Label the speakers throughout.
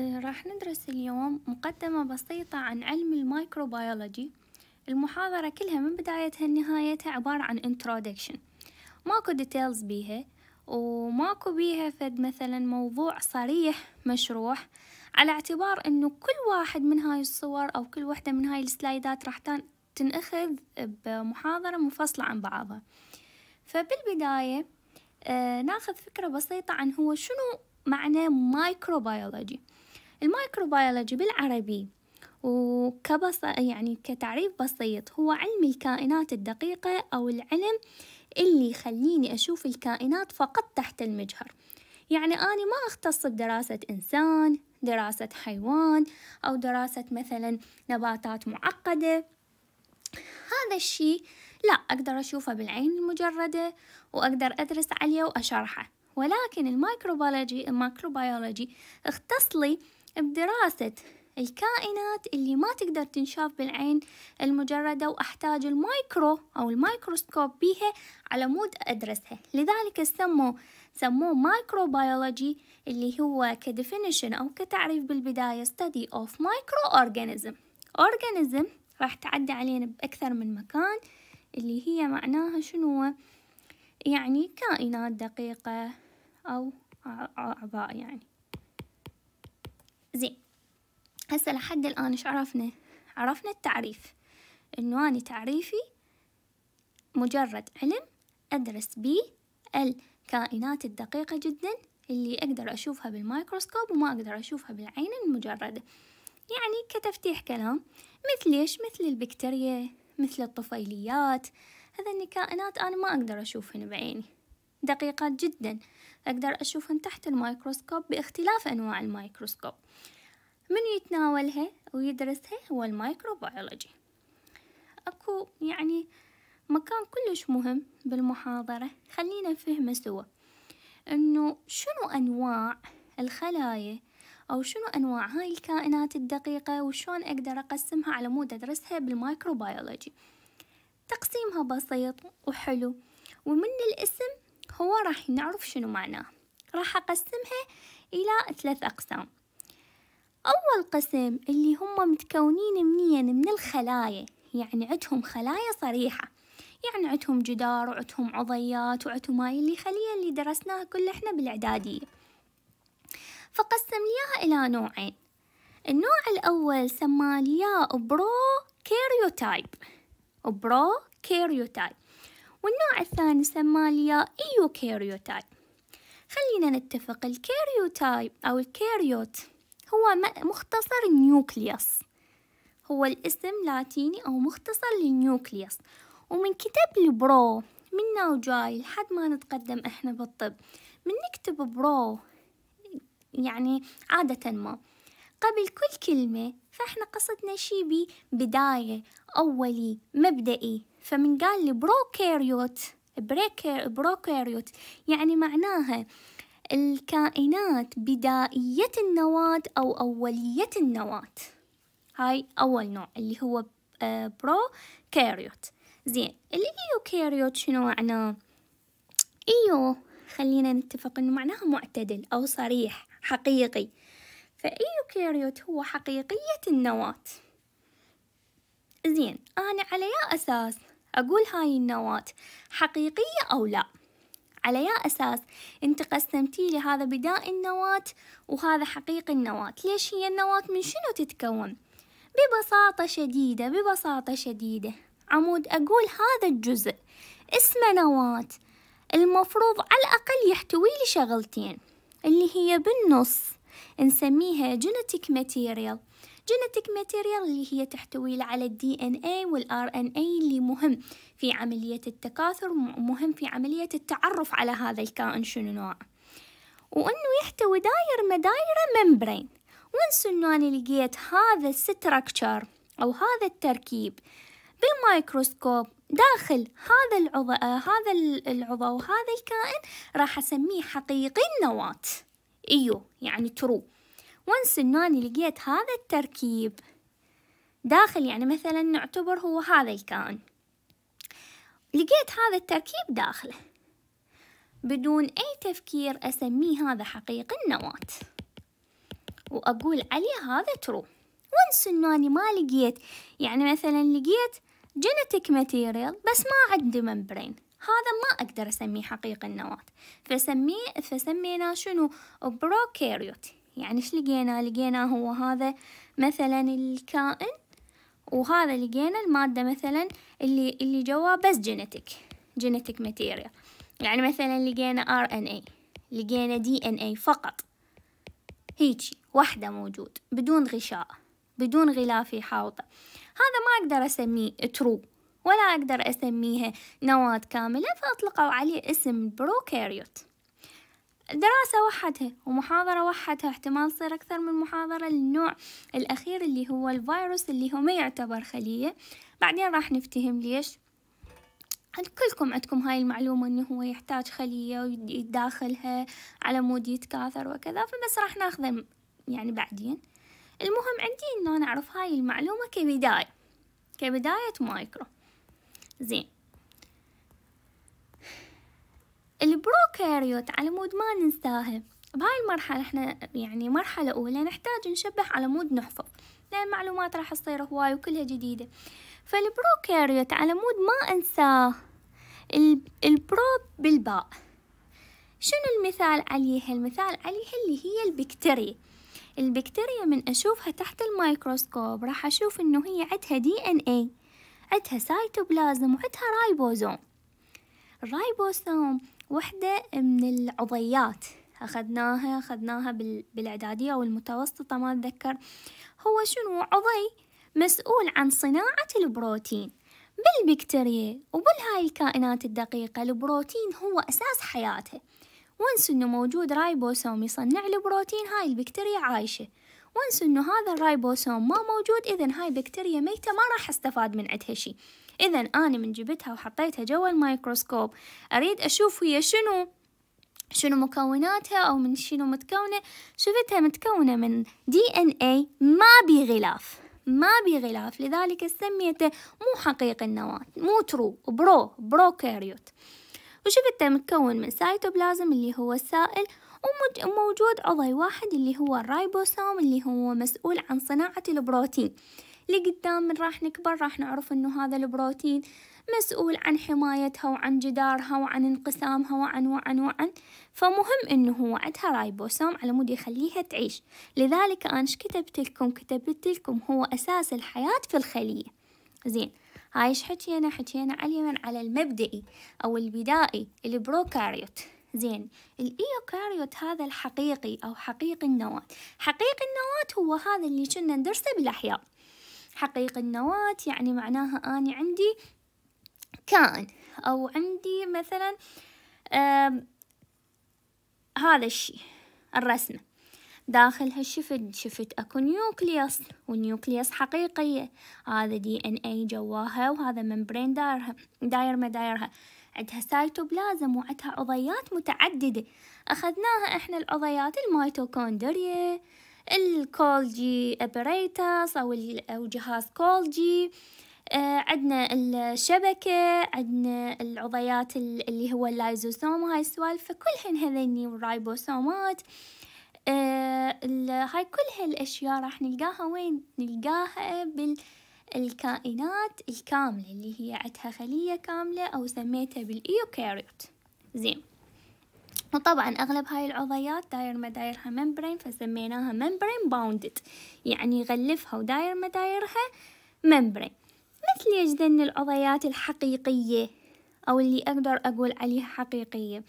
Speaker 1: آه، راح ندرس اليوم مقدمة بسيطة عن علم الميكروبيولوجي المحاضرة كلها من بدايتها لنهايتها عبارة عن introduction ماكو ديتيلز بيها وماكو بيها فد مثلا موضوع صريح مشروح على اعتبار انه كل واحد من هاي الصور او كل وحدة من هاي السلايدات راح تنأخذ بمحاضرة منفصلة عن بعضها فبالبداية آه، ناخذ فكرة بسيطة عن هو شنو معنى مايكروبيولوجي المايكروبيولوجي بالعربي وكبص يعني كتعريف بسيط هو علم الكائنات الدقيقة أو العلم اللي يخليني أشوف الكائنات فقط تحت المجهر يعني أنا ما أختص بدراسة إنسان دراسة حيوان أو دراسة مثلا نباتات معقدة هذا الشي لا أقدر أشوفه بالعين المجردة وأقدر أدرس عليه وأشرحه ولكن المايكروبيولوجي المايكروبيولوجي اختص لي بدراسة الكائنات اللي ما تقدر تنشاف بالعين المجردة وأحتاج المايكرو أو المايكروسكوب بيها على مود أدرسها لذلك سموا سموه مايكرو بيولوجي اللي هو كديفينيشن أو كتعريف بالبداية study of micro organism organism راح تعدي علينا بأكثر من مكان اللي هي معناها شنو يعني كائنات دقيقة أو أعضاء يعني زين هسه لحد الآن إيش عرفنا عرفنا التعريف إنه أنا تعريفي مجرد علم أدرس بيه الكائنات الدقيقة جدا اللي أقدر أشوفها بالمايكروسكوب وما أقدر أشوفها بالعين المجردة يعني كتفتيح كلام مثل إيش مثل البكتيريا مثل الطفيليات هذني كائنات أنا ما أقدر أشوفهن بعيني دقيقة جدا أقدر أشوفهم تحت الميكروسكوب باختلاف أنواع الميكروسكوب من يتناولها ويدرسها هو الميكروبيولوجي أكو يعني مكان كلش مهم بالمحاضرة خلينا نفهمه سوا أنه شنو أنواع الخلايا أو شنو أنواع هاي الكائنات الدقيقة وشون أقدر أقسمها على مود أدرسها بالمايكروبيولوجي تقسيمها بسيط وحلو ومن الاسم هو راح نعرف شنو معناه راح أقسمها إلى ثلاث أقسام أول قسم اللي هم متكونين منيا من الخلايا يعني عندهم خلايا صريحة يعني عندهم جدار وعندهم عضيات وعندهم هاي اللي خلية اللي درسناها كل احنا بالإعدادية فقسم لياها إلى نوعين النوع الأول سماه ليا برو كيريوتايب برو كيريوتايب والنوع الثاني سماه اليوكاريوتات خلينا نتفق الكاريوتايب أو الكاريوت هو مختصر نيوكليوس هو الاسم لاتيني أو مختصر للنيوكليوس ومن كتاب البرو منا وجاي لحد ما نتقدم احنا بالطب من نكتب برو يعني عادة ما قبل كل كلمة فإحنا قصدنا شي بداية أولي مبدئي فمن قال لي بروكاريوت بريكر بروكاريوت يعني معناها الكائنات بدائية النواة أو أولية النواة هاي أول نوع اللي هو آه، بروكاريوت زين الإيوكاريوت شنو معناه إيو خلينا نتفق إنه معناها معتدل أو صريح حقيقي فإيوكاريوت هو حقيقية النواة زين أنا على يا أساس أقول هاي النواة حقيقية أو لا على يا أساس أنت قسمتي لي هذا بداء النواة وهذا حقيقي النواة ليش هي النواة من شنو تتكون ببساطة شديدة ببساطة شديدة عمود أقول هذا الجزء اسمه نواة المفروض على الأقل يحتوي لي شغلتين اللي هي بالنص نسميها جينيتيك ماتيريال جينيتك ماتيريال اللي هي تحتوي على الدي ان اي والار ان اي اللي مهم في عملية التكاثر ومهم في عملية التعرف على هذا الكائن شنو نوع وانه يحتوي داير مدايره ممبرين وان انه انا لقيت هذا الستركتشر او هذا التركيب بالمايكروسكوب داخل هذا العضو هذا العضو وهذا الكائن راح اسميه حقيقي النواة ايوه يعني ترو وانس انه لقيت هذا التركيب داخل يعني مثلا نعتبر هو هذا الكائن لقيت هذا التركيب داخله بدون أي تفكير أسميه هذا حقيقي النواة وأقول عليه هذا ترو وانس إنه ما لقيت يعني مثلا لقيت جينيتك ماتيريال بس ما عندي ممبرين هذا ما أقدر أسميه حقيقي النواة فسميه فسميناه شنو بروكاريوت يعني ايش لقينا لقينا هو هذا مثلا الكائن وهذا لقينا المادة مثلا اللي اللي جوا بس جينيتك جينيتك ماتيريال يعني مثلا لقينا ار ان اي لقينا دي ان اي فقط هيجي واحدة موجود بدون غشاء بدون غلاف حاوطة هذا ما أقدر أسميه ترو ولا أقدر أسميها نواة كاملة فأطلقوا عليه اسم بروكاريوت دراسة وحدها ومحاضرة وحدها احتمال تصير أكثر من محاضرة للنوع الأخير اللي هو الفيروس اللي هو ما يعتبر خلية بعدين راح نفتهم ليش كلكم عندكم هاي المعلومة انه هو يحتاج خلية ويداخلها على مود يتكاثر وكذا فبس راح ناخذه يعني بعدين المهم عندي انه نعرف هاي المعلومة كبداية كبداية مايكرو زين البروكاريوت على مود ما ننساها بهاي المرحلة احنا يعني مرحلة أولى نحتاج نشبه على مود نحفظ لأن المعلومات راح تصير هواي وكلها جديدة فالبروكاريوت على مود ما أنساه البرو بالباء شنو المثال عليها؟ المثال عليها اللي هي البكتيريا البكتيريا من أشوفها تحت الميكروسكوب راح أشوف إنه هي عندها دي إن إي عندها سايتوبلازم وعندها رايبوزوم الرايبوسوم وحدة من العضيات أخذناها أخذناها بالإعدادية أو المتوسطة ما أتذكر هو شنو عضي مسؤول عن صناعة البروتين بالبكتيريا وبالهاي الكائنات الدقيقة البروتين هو أساس حياتها ونس إنه موجود رايبوسوم يصنع البروتين هاي البكتيريا عايشة وانس انه هذا الرايبوسوم ما موجود اذا هاي بكتيريا ميتة ما راح استفاد من عندها شي اذا انا من جبتها وحطيتها جوا الميكروسكوب اريد اشوف هي شنو شنو مكوناتها او من شنو متكونة شفتها متكونة من دي ان اي ما بغلاف ما بغلاف لذلك سميته مو حقيقي النواة مو ترو برو بروكاريوت وشفتها متكون من سايتوبلازم اللي هو السائل وموجود عضوي واحد اللي هو الرايبوسوم اللي هو مسؤول عن صناعة البروتين لقدام من راح نكبر راح نعرف انه هذا البروتين مسؤول عن حمايتها وعن جدارها وعن انقسامها وعن وعن وعن فمهم انه هو عندها رايبوسوم على مود يخليها تعيش لذلك انا كتبت لكم كتبت لكم هو اساس الحياة في الخلية زين هاي ايش حكينا حكينا على اليمن على المبدئي او البدائي البروكاريوت زين الايوكاريوت هذا الحقيقي او حقيقي النواة حقيقي النواة هو هذا اللي كنا ندرسه بالاحياء حقيقي النواة يعني معناها انا عندي كائن او عندي مثلا هذا الشيء الرسمه داخلها شفت شفت اكو نيوكليوس والنيوكليوس حقيقية هذا دي ان اي جواها وهذا ممبرين دايرها داير دايرها. عندها سيتوبلازم وعندها عضيات متعددة أخذناها إحنا العضيات الميتوكوندريا الكولجي أبريتاس أو, أو جهاز كولجي آه، عندنا الشبكة عندنا العضيات اللي هو اللايزوسوم هاي السوالف فكلهن هذني والرايبوسومات آه هاي كل هالأشياء راح نلقاها وين نلقاها بال الكائنات الكاملة اللي هي عندها خلية كاملة أو سميتها بالإيوكاريوت زين وطبعا أغلب هاي العضيات داير مدايرها ممبرين فسميناها ممبرين باوندد يعني يغلفها وداير مدايرها ممبرين مثل يجدن العضيات الحقيقية أو اللي أقدر أقول عليها حقيقية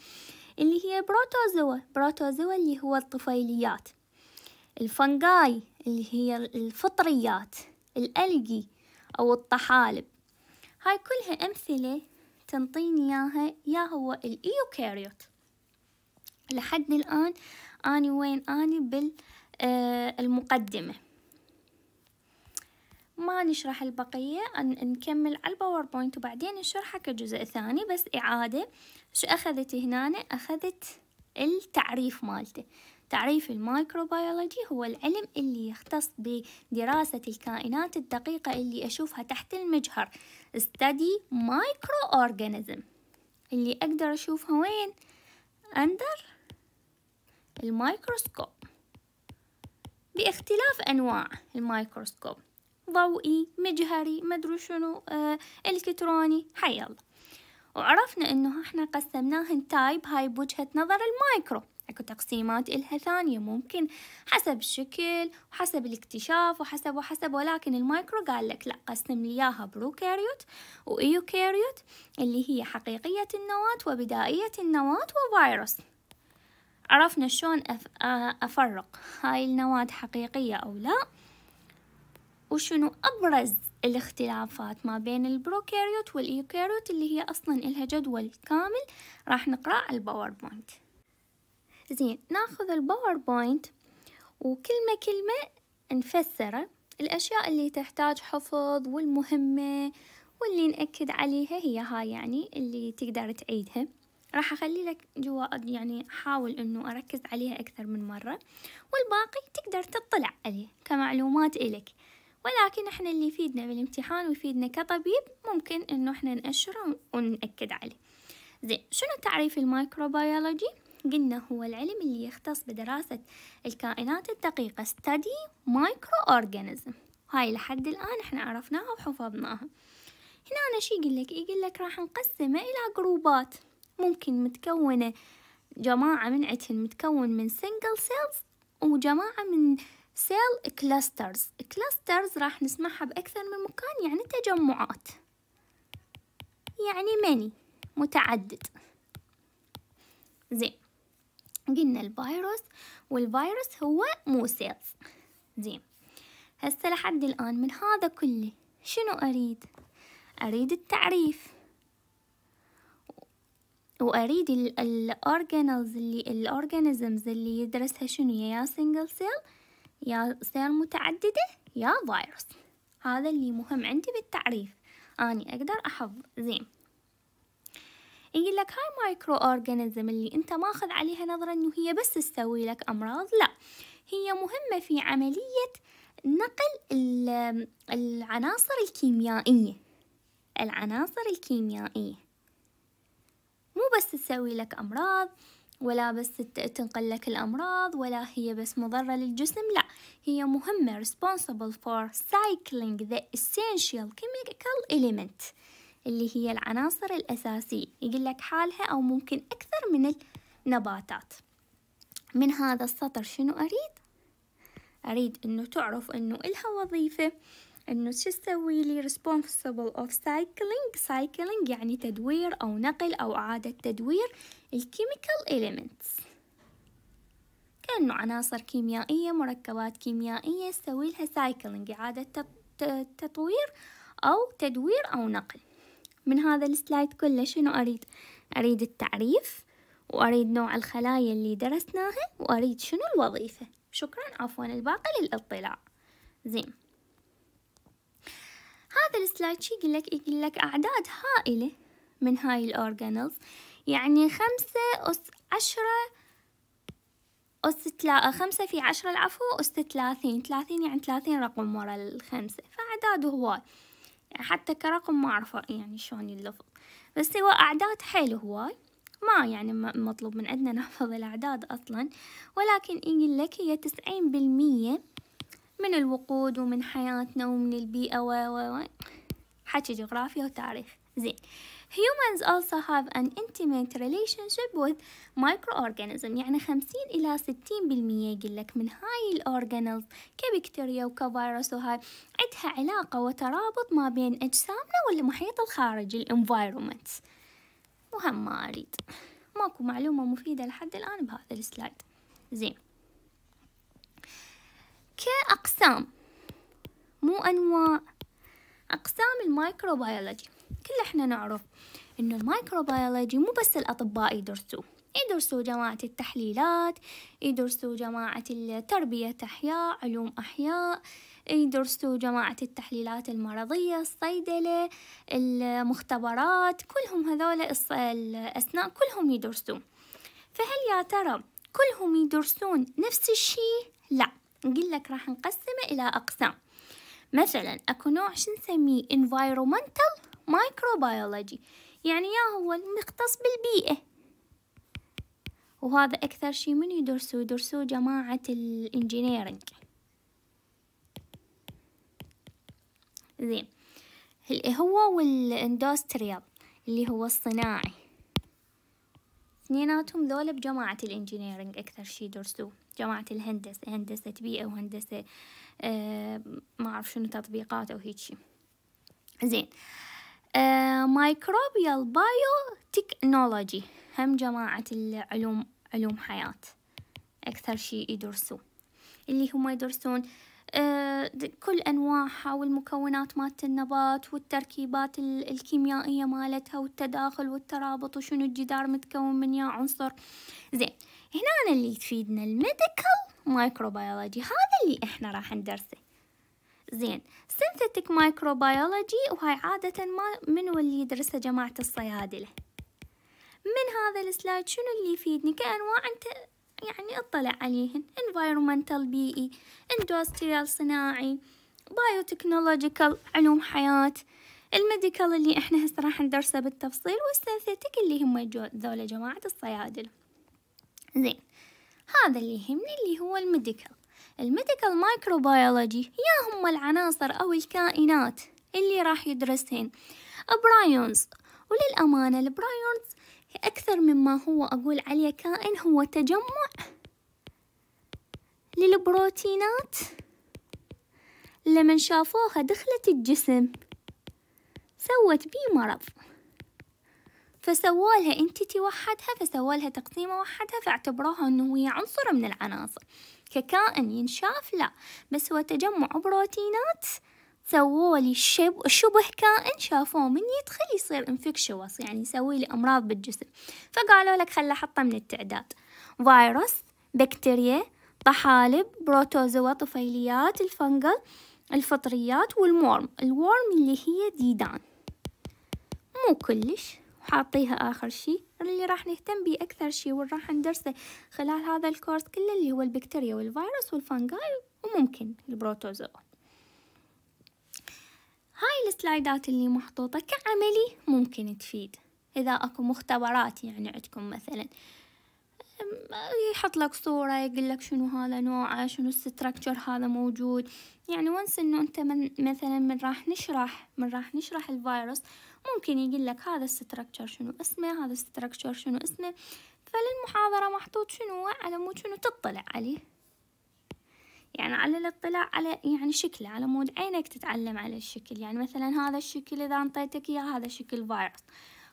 Speaker 1: اللي هي بروتوزوا بروتوزوا اللي هو الطفيليات الفنجاي اللي هي الفطريات الألجي أو الطحالب هاي كلها أمثلة تنطيني إياها يا هو الإيوكاريوت لحد الآن أني وين أني بالمقدمة آه، ما نشرح البقية نكمل على الباوربوينت وبعدين نشرحها كجزء ثاني بس إعادة شو أخذت هنا أخذت التعريف مالته تعريف المايكروبيولوجي هو العلم اللي يختص بدراسة الكائنات الدقيقة اللي أشوفها تحت المجهر study microorganism اللي أقدر أشوفها وين؟ under الميكروسكوب باختلاف أنواع الميكروسكوب ضوئي مجهري مدري شنو آه، الكتروني حي وعرفنا انه احنا قسمناهن تايب هاي بوجهة نظر المايكرو اكو تقسيمات إلها ثانية ممكن حسب الشكل وحسب الاكتشاف وحسب وحسب ولكن المايكرو قال لك لا قسم لي اياها بروكاريوت وايوكاريوت اللي هي حقيقية النواة وبدائية النواة وفيروس عرفنا شلون آه، افرق هاي النواة حقيقية او لا وشنو ابرز الاختلافات ما بين البروكاريوت والايوكاريوت اللي هي اصلا إلها جدول كامل راح نقرأ الباوربوينت زين ناخذ الباوربوينت وكلمة كلمة نفسره الأشياء اللي تحتاج حفظ والمهمة واللي نأكد عليها هي هاي يعني اللي تقدر تعيدها راح أخلي لك جوا يعني حاول أنه أركز عليها أكثر من مرة والباقي تقدر تطلع عليه كمعلومات إلك ولكن احنا اللي يفيدنا بالامتحان ويفيدنا كطبيب ممكن انه احنا نأشره ونأكد عليه زين شنو تعريف الميكروبيولوجي قلنا هو العلم اللي يختص بدراسة الكائنات الدقيقة study micro organism هاي لحد الآن احنا عرفناها وحفظناها هنا أنا شي يقول لك يقول لك راح نقسمه إلى جروبات ممكن متكونة جماعة من عتن متكون من single cells وجماعة من سيل كلاسترز كلاسترز راح نسمعها بأكثر من مكان يعني تجمعات يعني مني متعدد زين قلنا الفيروس والفيروس هو مو سيلز زين هسه لحد الآن من هذا كله شنو أريد أريد التعريف وأريد الأورجانلز اللي الأورجانيزمز اللي يدرسها شنو يا سنجل سيل يا سيل متعددة يا فيروس هذا اللي مهم عندي بالتعريف أني أقدر أحفظ زين يقول لك هاي مايكرو اورجانيزم اللي انت ماخذ عليها نظرة انه هي بس تسوي لك امراض لا هي مهمة في عملية نقل العناصر الكيميائية العناصر الكيميائية مو بس تسوي لك امراض ولا بس تنقل لك الأمراض ولا هي بس مضرة للجسم لا هي مهمة responsible for cycling the essential chemical element اللي هي العناصر الأساسية يقول لك حالها أو ممكن أكثر من النباتات من هذا السطر شنو أريد؟ أريد أنه تعرف أنه إلها وظيفة أنه شو تسوي لي responsible of cycling cycling يعني تدوير أو نقل أو إعادة تدوير الكيميكال elements كأنه عناصر كيميائية مركبات كيميائية تسوي لها cycling إعادة تطوير أو تدوير أو نقل من هذا السلايد كله شنو أريد أريد التعريف وأريد نوع الخلايا اللي درسناها وأريد شنو الوظيفة شكرا عفوا الباقي للاطلاع زين هذا السلايد شي يقول لك يقول لك أعداد هائلة من هاي الأورجانلز يعني خمسة أس عشرة أس تلا... خمسة في عشرة العفو أس ثلاثين ثلاثين يعني ثلاثين رقم ورا الخمسة فأعداد هواي حتى كرقم ما أعرف يعني شلون اللفظ بس هو أعداد حيل هواي ما يعني مطلوب من عندنا نحفظ الأعداد أصلا ولكن يقول لك هي تسعين بالمية من الوقود ومن حياتنا ومن البيئة و و حكي جغرافيا وتاريخ زين Humans also have an intimate relationship with microorganisms يعني 50 إلى 60% يقول لك من هاي الأورجانلز كبكتيريا وكفيروس وهاي عندها علاقة وترابط ما بين أجسامنا والمحيط الخارجي environment وهم ما أريد ماكو معلومة مفيدة لحد الآن بهذا السلايد زين كأقسام مو أنواع أقسام الميكروبيولوجي كل احنا نعرف انه المايكروبيولوجي مو بس الاطباء يدرسوه يدرسوا جماعة التحليلات يدرسوا جماعة التربية أحياء علوم أحياء يدرسوا جماعة التحليلات المرضية الصيدلة المختبرات كلهم هذول الأسنان كلهم يدرسوا فهل يا ترى كلهم يدرسون نفس الشيء؟ لا نقول لك راح نقسمه إلى أقسام مثلا أكو نوع شو نسميه environmental مايكروبيولوجي يعني يا هو المختص بالبيئة وهذا أكثر شي من يدرسوه يدرسوه جماعة الإنجينيرينج زين هو والاندوستريال اللي هو الصناعي اثنيناتهم ذولا بجماعة الانجينيرينج أكثر شي يدرسوا جماعة الهندسة هندسة بيئة وهندسة آه ما أعرف شنو تطبيقات أو هيجي زين مايكروبيال بايو تكنولوجي هم جماعة العلوم علوم حياة أكثر شيء يدرسوه اللي هم يدرسون آه، كل أنواعها والمكونات مالت النبات والتركيبات الكيميائية مالتها والتداخل والترابط وشنو الجدار متكون من يا عنصر زين هنا اللي تفيدنا الميديكال مايكروبيولوجي هذا اللي احنا راح ندرسه زين سينثيتك مايكروبيولوجي وهاي عادة ما من واللي يدرسها جماعة الصيادلة من هذا السلايد شنو اللي يفيدني كأنواع انت يعني اطلع عليهن environmental بيئي industrial صناعي بايوتكنولوجيكال علوم حياة الميديكال اللي احنا هسه راح ندرسه بالتفصيل والسينثيتك اللي هم ذولا جماعة الصيادلة زين هذا اللي يهمني اللي هو الميديكال الميديكال مايكروبيولوجي يا هم العناصر أو الكائنات اللي راح يدرسهن برايونز وللأمانة البرايونز أكثر مما هو أقول عليه كائن هو تجمع للبروتينات لمن شافوها دخلت الجسم سوت بيه مرض فسوالها انتيتي وحدها فسوالها تقسيمة وحدها فاعتبروها انه هي عنصر من العناصر ككائن ينشاف لا بس هو تجمع بروتينات سووا لي شب شبه كائن شافوه من يدخل يصير انفكشوس يعني يسوي لي امراض بالجسم فقالوا لك خل احطه من التعداد فيروس بكتيريا طحالب بروتوزوا طفيليات الفنجل الفطريات والمورم الورم اللي هي ديدان مو كلش حاطيها آخر شي اللي راح نهتم بيه أكثر شي وراح راح ندرسه خلال هذا الكورس كله اللي هو البكتيريا والفيروس والفنجاي وممكن البروتوزوا هاي السلايدات اللي محطوطة كعملي ممكن تفيد إذا أكو مختبرات يعني عندكم مثلاً يحط لك صورة يقول لك شنو هذا نوعه شنو الستركتشر هذا موجود يعني ونس انه انت من مثلا من راح نشرح من راح نشرح الفيروس ممكن يقول لك هذا الستركتشر شنو اسمه هذا الستركتشر شنو اسمه فللمحاضرة محطوط شنو على مود شنو تطلع عليه يعني على الاطلاع على يعني شكله على مود عينك تتعلم على الشكل يعني مثلا هذا الشكل إذا أنطيتك إياه هذا شكل فيروس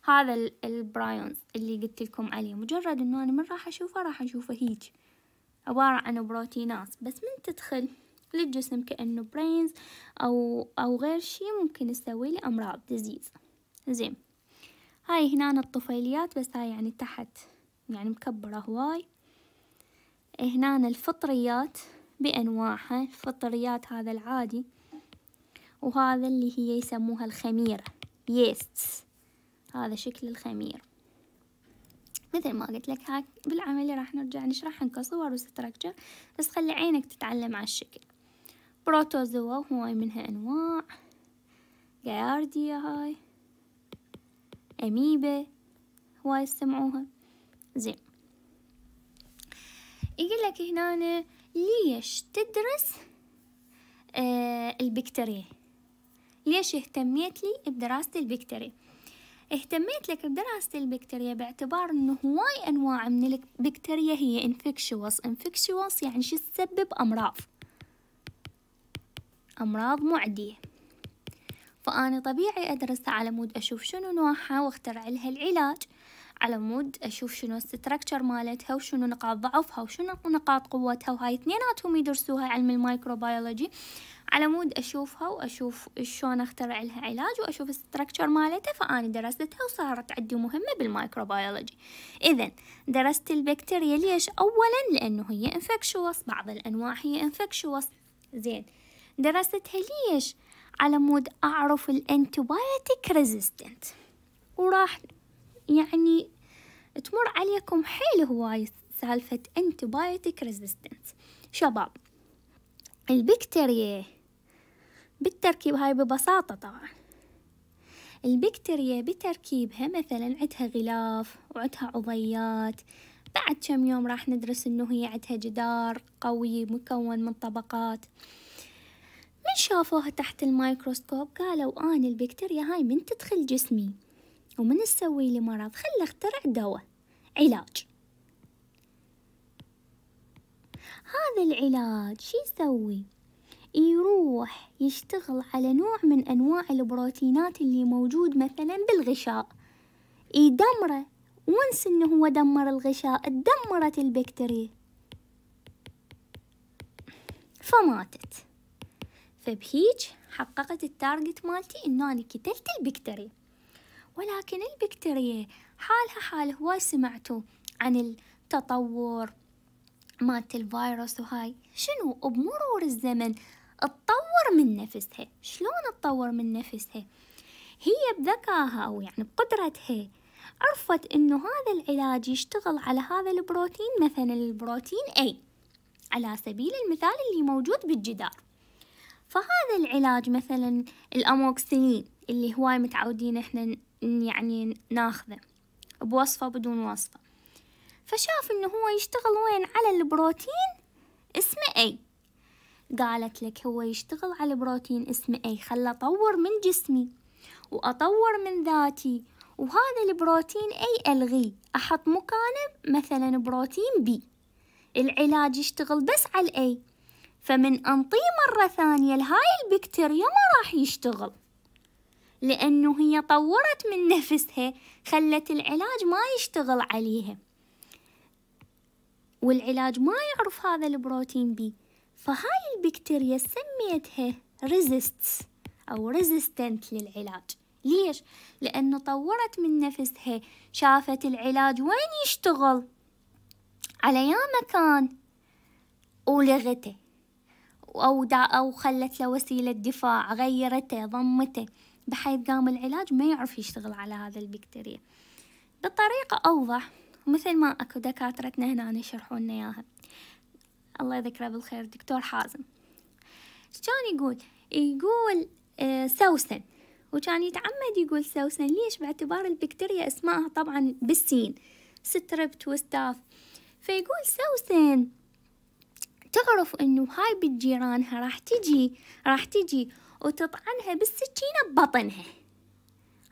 Speaker 1: هذا البرايونز اللي قلت لكم عليه مجرد انه انا من راح اشوفه راح اشوفه هيج عبارة عن بروتينات بس من تدخل للجسم كأنه برينز أو أو غير شي ممكن يسوي لي أمراض ديزيز زين هاي هنا الطفيليات بس هاي يعني تحت يعني مكبرة هواي هنا الفطريات بأنواعها الفطريات هذا العادي وهذا اللي هي يسموها الخميرة ييستس هذا شكل الخمير مثل ما قلت لك هاك بالعملي راح نرجع عنك صور وستركتشر بس خلي عينك تتعلم على الشكل بروتوزوا هواي منها أنواع هاي أميبا هواي استمعوها زين يقول لك هنا ليش تدرس آه البكتيريا ليش اهتميت لي بدراسة البكتيريا اهتميت لك بدراسة البكتيريا باعتبار انه هواي انواع من البكتيريا هي انفكشوس انفكشوس يعني شو تسبب امراض امراض معدية فأنا طبيعي أدرسها على مود أشوف شنو نوعها واخترع لها العلاج على مود أشوف شنو الستركتشر مالتها وشنو نقاط ضعفها وشنو نقاط قوتها وهاي اثنيناتهم يدرسوها علم المايكروبيولوجي على مود أشوفها وأشوف شلون أخترع لها علاج وأشوف الستركتشر مالتها فأنا درستها وصارت عندي مهمة بالمايكروبيولوجي إذا درست البكتيريا ليش أولا لأنه هي انفكشوس بعض الأنواع هي انفكشوس زين درستها ليش على مود أعرف الانتيبايوتيك ريزيستنت وراح يعني تمر عليكم حيل هواي سالفة انتبايتك ريزيستنس شباب البكتيريا بالتركيب هاي ببساطة طبعا البكتيريا بتركيبها مثلا عندها غلاف وعندها عضيات بعد كم يوم راح ندرس انه هي عندها جدار قوي مكون من طبقات من شافوها تحت الميكروسكوب قالوا انا البكتيريا هاي من تدخل جسمي ومن تسوي لي مرض خلي اخترع دواء علاج هذا العلاج شو يسوي يروح يشتغل على نوع من أنواع البروتينات اللي موجود مثلا بالغشاء يدمره ونس انه هو دمر الغشاء تدمرت البكتيريا فماتت فبهيج حققت التارجت مالتي انه انا قتلت البكتيريا ولكن البكتيريا حالها حال هواي سمعتوا عن التطور مالت الفيروس وهاي شنو بمرور الزمن تطور من نفسها شلون تطور من نفسها هي بذكاها أو يعني بقدرتها عرفت انه هذا العلاج يشتغل على هذا البروتين مثلا البروتين اي على سبيل المثال اللي موجود بالجدار فهذا العلاج مثلا الاموكسينين اللي هواي متعودين احنا يعني ناخذه بوصفة بدون وصفة فشاف انه هو يشتغل وين على البروتين اسمه اي قالت لك هو يشتغل على البروتين اسمه اي خلى اطور من جسمي واطور من ذاتي وهذا البروتين اي الغيه احط مكانه مثلا بروتين بي العلاج يشتغل بس على الاي فمن انطيه مرة ثانية لهاي البكتيريا ما راح يشتغل لأنه هي طورت من نفسها خلت العلاج ما يشتغل عليها والعلاج ما يعرف هذا البروتين بي فهاي البكتيريا سميتها ريزيست أو ريزيستنت للعلاج ليش؟ لأنه طورت من نفسها شافت العلاج وين يشتغل على يا مكان ولغته أو, أو خلت له وسيلة دفاع غيرته ضمته بحيث قام العلاج ما يعرف يشتغل على هذا البكتيريا بطريقة أوضح مثل ما أكو دكاترتنا هنا يشرحون لنا إياها الله يذكره بالخير دكتور حازم كان يقول يقول آه، سوسن وكان يتعمد يقول سوسن ليش باعتبار البكتيريا اسمها طبعا بالسين ستربت وستاف فيقول سوسن تعرف انه هاي بجيرانها راح تجي راح تجي وتطعنها بالسكينة ببطنها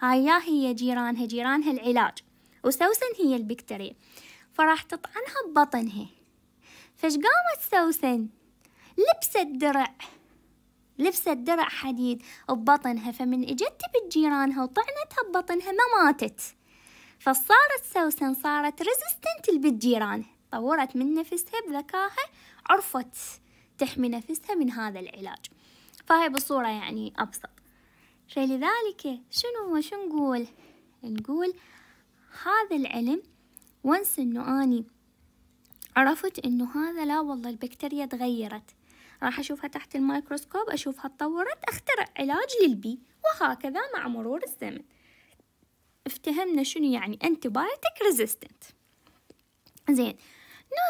Speaker 1: هاي هي جيرانها جيرانها العلاج وسوسن هي البكتيريا فراح تطعنها ببطنها فش قامت سوسن لبست درع لبست درع حديد ببطنها فمن اجت بجيرانها وطعنتها ببطنها ما ماتت فصارت سوسن صارت ريزيستنت لبت جيرانها طورت من نفسها بذكاها عرفت تحمي نفسها من هذا العلاج فهي بصورة يعني أبسط فلذلك شنو هو شو نقول نقول هذا العلم ونس انه اني عرفت انه هذا لا والله البكتيريا تغيرت راح اشوفها تحت الميكروسكوب اشوفها تطورت اخترع علاج للبي وهكذا مع مرور الزمن افتهمنا شنو يعني انتبايتك ريزيستنت زين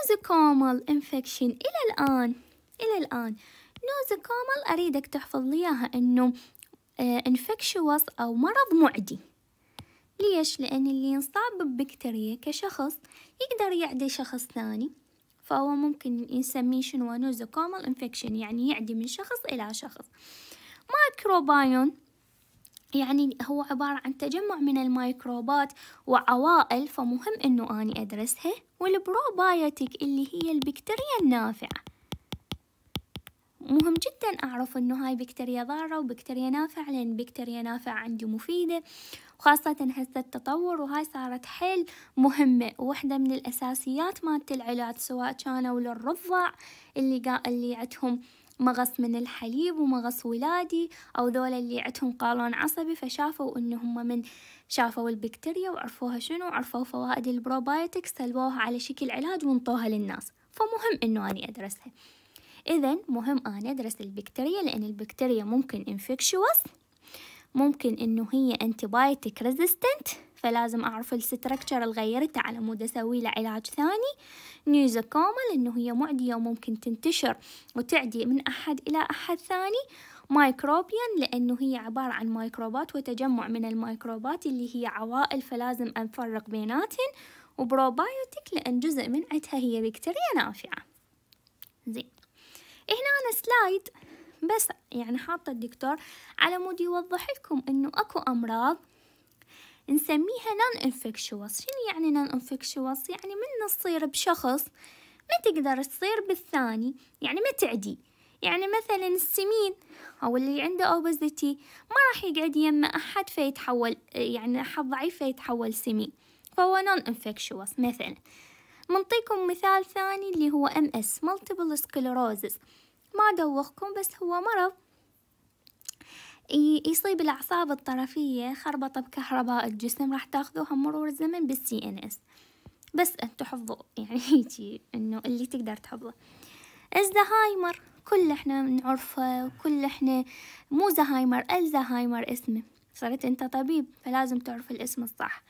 Speaker 1: نوزوكومال انفكشن الى الان الى الان نوزة كامل أريدك تحفظ لي إياها إنه انفكشوس آه، أو مرض معدي ليش؟ لأن اللي ينصاب ببكتيريا كشخص يقدر يعدي شخص ثاني فهو ممكن نسميه شنو كامل انفكشن يعني يعدي من شخص إلى شخص مايكروبايون يعني هو عبارة عن تجمع من الميكروبات وعوائل فمهم إنه أني أدرسها والبروبايوتيك اللي هي البكتيريا النافعة مهم جدا أعرف أنه هاي بكتيريا ضارة وبكتيريا نافعة لأن بكتيريا نافعة عندي مفيدة وخاصة هسه التطور وهاي صارت حيل مهمة ووحدة من الأساسيات مالت العلاج سواء كانوا للرضع اللي قا... اللي عندهم مغص من الحليب ومغص ولادي أو ذولا اللي عندهم قولون عصبي فشافوا إن هم من شافوا البكتيريا وعرفوها شنو وعرفوا فوائد البروبايوتكس سلبوها على شكل علاج وانطوها للناس فمهم إنه أني أدرسها إذا مهم أنا آه، أدرس البكتيريا لأن البكتيريا ممكن انفكشوس ممكن إنه هي انتبايتك ريزيستنت فلازم أعرف الستركتشر الغيرته على مود أسوي له علاج ثاني نيوزوكوما لأنه هي معدية وممكن تنتشر وتعدي من أحد إلى أحد ثاني مايكروبيان لأنه هي عبارة عن ميكروبات وتجمع من الميكروبات اللي هي عوائل فلازم أنفرق بيناتهن وبروبايوتيك لأن جزء من عدها هي بكتيريا نافعة زين هنا أنا سلايد بس يعني حاطة الدكتور على مود يوضح لكم إنه أكو أمراض نسميها نون انفكشوس شنو يعني نون انفكشوس يعني من تصير بشخص ما تقدر تصير بالثاني يعني ما تعدي يعني مثلا السمين او اللي عنده اوبزيتي ما راح يقعد يم احد فيتحول يعني احد ضعيف فيتحول سمين فهو نون انفكشوس مثلا منطيكم مثال ثاني اللي هو ام اس مالتيبل سكلروزس ما ادوخكم بس هو مرض يصيب الأعصاب الطرفية خربطة بكهرباء الجسم راح تاخذوها مرور الزمن بالسي ان اس بس حظو يعني هيجي انه اللي تقدر تحفظه الزهايمر كل احنا نعرفه وكل احنا مو زهايمر الزهايمر اسمه صرت انت طبيب فلازم تعرف الاسم الصح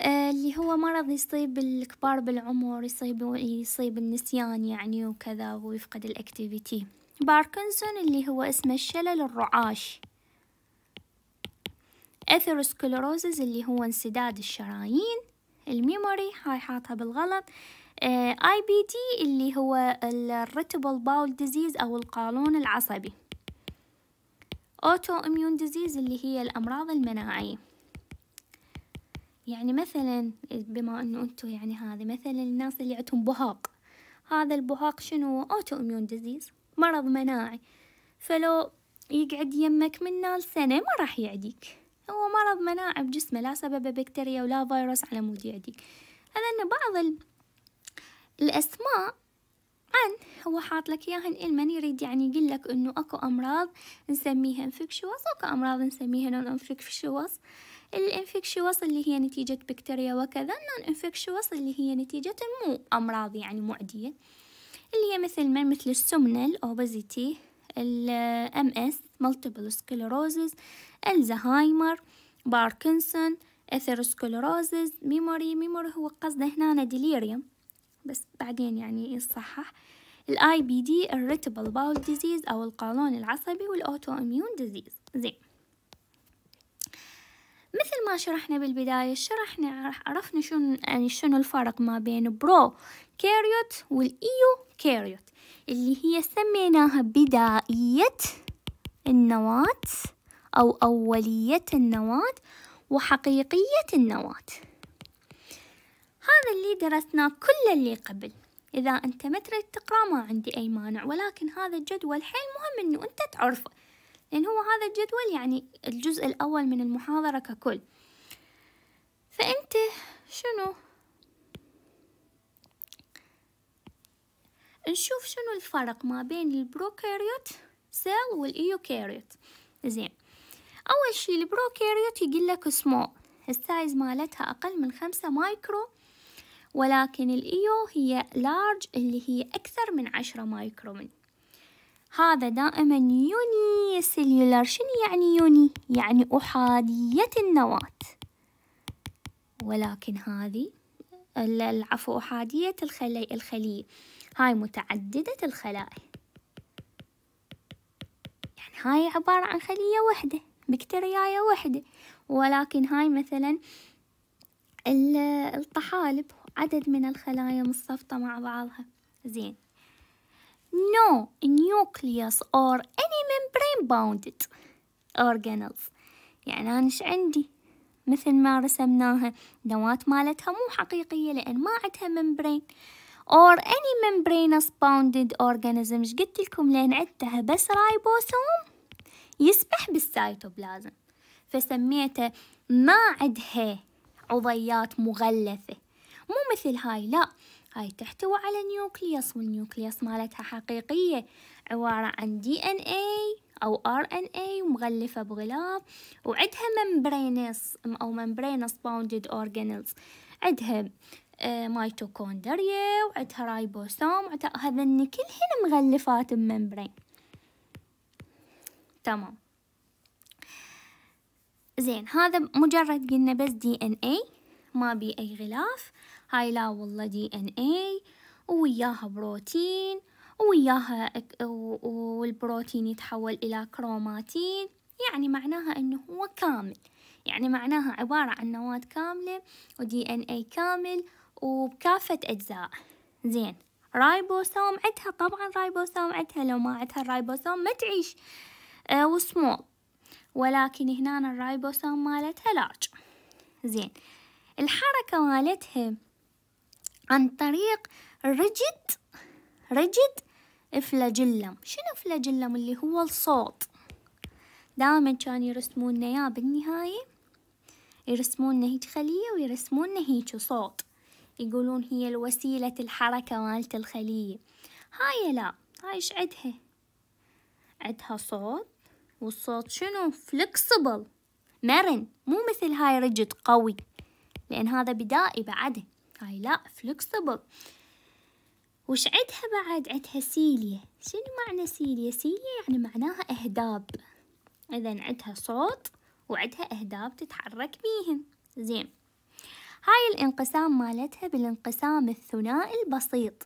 Speaker 1: آه، اللي هو مرض يصيب الكبار بالعمر يصيب يصيب النسيان يعني وكذا ويفقد الاكتيفيتي باركنسون اللي هو اسمه الشلل الرعاش اثيروسكلروزز اللي هو انسداد الشرايين الميموري هاي حاطها بالغلط اي بي دي اللي هو الريتبل باول ديزيز او القولون العصبي اوتو اميون ديزيز اللي هي الامراض المناعيه يعني مثلا بما انه انتو يعني هذي مثلا الناس اللي عندهم بهاق هذا البهاق شنو اوتو اميون ديزيز مرض مناعي فلو يقعد يمك منه لسنة ما راح يعديك هو مرض مناعي بجسمه لا سببه بكتيريا ولا فيروس على مود يعديك هذا ان بعض ال... الاسماء عن هو حاط لك اياهن المن يريد يعني يقول لك انه اكو امراض نسميها انفكشوس واكو امراض نسميها نون انفكشوس الانفكشوس اللي هي نتيجة بكتيريا وكذا النون انفكشوس اللي هي نتيجة مو أمراض يعني معدية اللي هي مثل ما مثل السمنة الأوبزيتي الام اس مالتيبل سكلروزز الزهايمر باركنسون اثيروسكلروزز ميموري ميموري هو قصده هنا ديليريوم بس بعدين يعني يصحح الاي بي دي الريتبل باول ديزيز او القولون العصبي والاوتو اميون ديزيز زين مثل ما شرحنا بالبداية شرحنا عرفنا شنو يعني شنو الفرق ما بين برو كاريوت والإيو كاريوت اللي هي سميناها بدائية النواة أو أولية النواة وحقيقية النواة هذا اللي درسناه كل اللي قبل إذا أنت ما تريد تقرأ ما عندي أي مانع ولكن هذا الجدول حيل مهم أنه أنت تعرفه لأن هو هذا الجدول يعني الجزء الأول من المحاضرة ككل فأنت شنو نشوف شنو الفرق ما بين البروكاريوت سيل والإيوكاريوت زين أول شي البروكاريوت يقول لك سمول السايز مالتها أقل من خمسة مايكرو ولكن الإيو هي لارج اللي هي أكثر من عشرة من هذا دائما يوني سيلولر شنو يعني يوني؟ يعني أحادية النواة ولكن هذه العفو أحادية الخلي الخلية هاي متعددة الخلايا يعني هاي عبارة عن خلية وحدة بكتيرياية وحدة ولكن هاي مثلا الطحالب عدد من الخلايا مصفطة مع بعضها زين no nucleus or any membrane-bounded organelles يعني أنا إيش عندي مثل ما رسمناها نواة مالتها مو حقيقية لأن ما عندها ممبرين or any membranous bounded organism ايش قلت لكم لأن عندها بس رايبوسوم يسبح بالسيتوبلازم فسميته ما عندها عضيات مغلفة مو مثل هاي لا هاي تحتوي على نيوكليوس والنيوكليوس مالتها حقيقية عبارة عن دي ان اي او ار ان اي مغلفة بغلاف وعدها ممبرينس او ممبرينس باوندد اورجانيلز عدها ميتوكوندريا وعدها رايبوسوم هذن كلهن مغلفات بممبرين تمام زين هذا مجرد قلنا بس دي ان اي ما بي اي غلاف هاي لا والله دي ان اي وياها بروتين وياها والبروتين يتحول إلى كروماتين يعني معناها أنه هو كامل يعني معناها عبارة عن نواة كاملة ودي ان اي كامل وبكافة أجزاء زين رايبوسوم عدها طبعا رايبوسوم عدها لو ما عدها الرايبوسوم ما تعيش آه وسمول ولكن هنا الرايبوسوم مالتها لارج زين الحركة مالتها عن طريق رجد رجد فلاجيلم شنو فلاجيلم اللي هو الصوت دائما كان يرسمون لنا اياه بالنهاية يرسمون لنا هيج خلية ويرسمون لنا هيج صوت يقولون هي الوسيلة الحركة مالت الخلية هاي لا هاي ايش عدها عدها صوت والصوت شنو فلكسبل مرن مو مثل هاي رجد قوي لأن هذا بدائي بعده هاي لا فلكسبل وش عدها بعد عدها سيليا شنو معنى سيليا سيليا يعني معناها اهداب اذا عدها صوت وعدها اهداب تتحرك بيهن زين هاي الانقسام مالتها بالانقسام الثنائي البسيط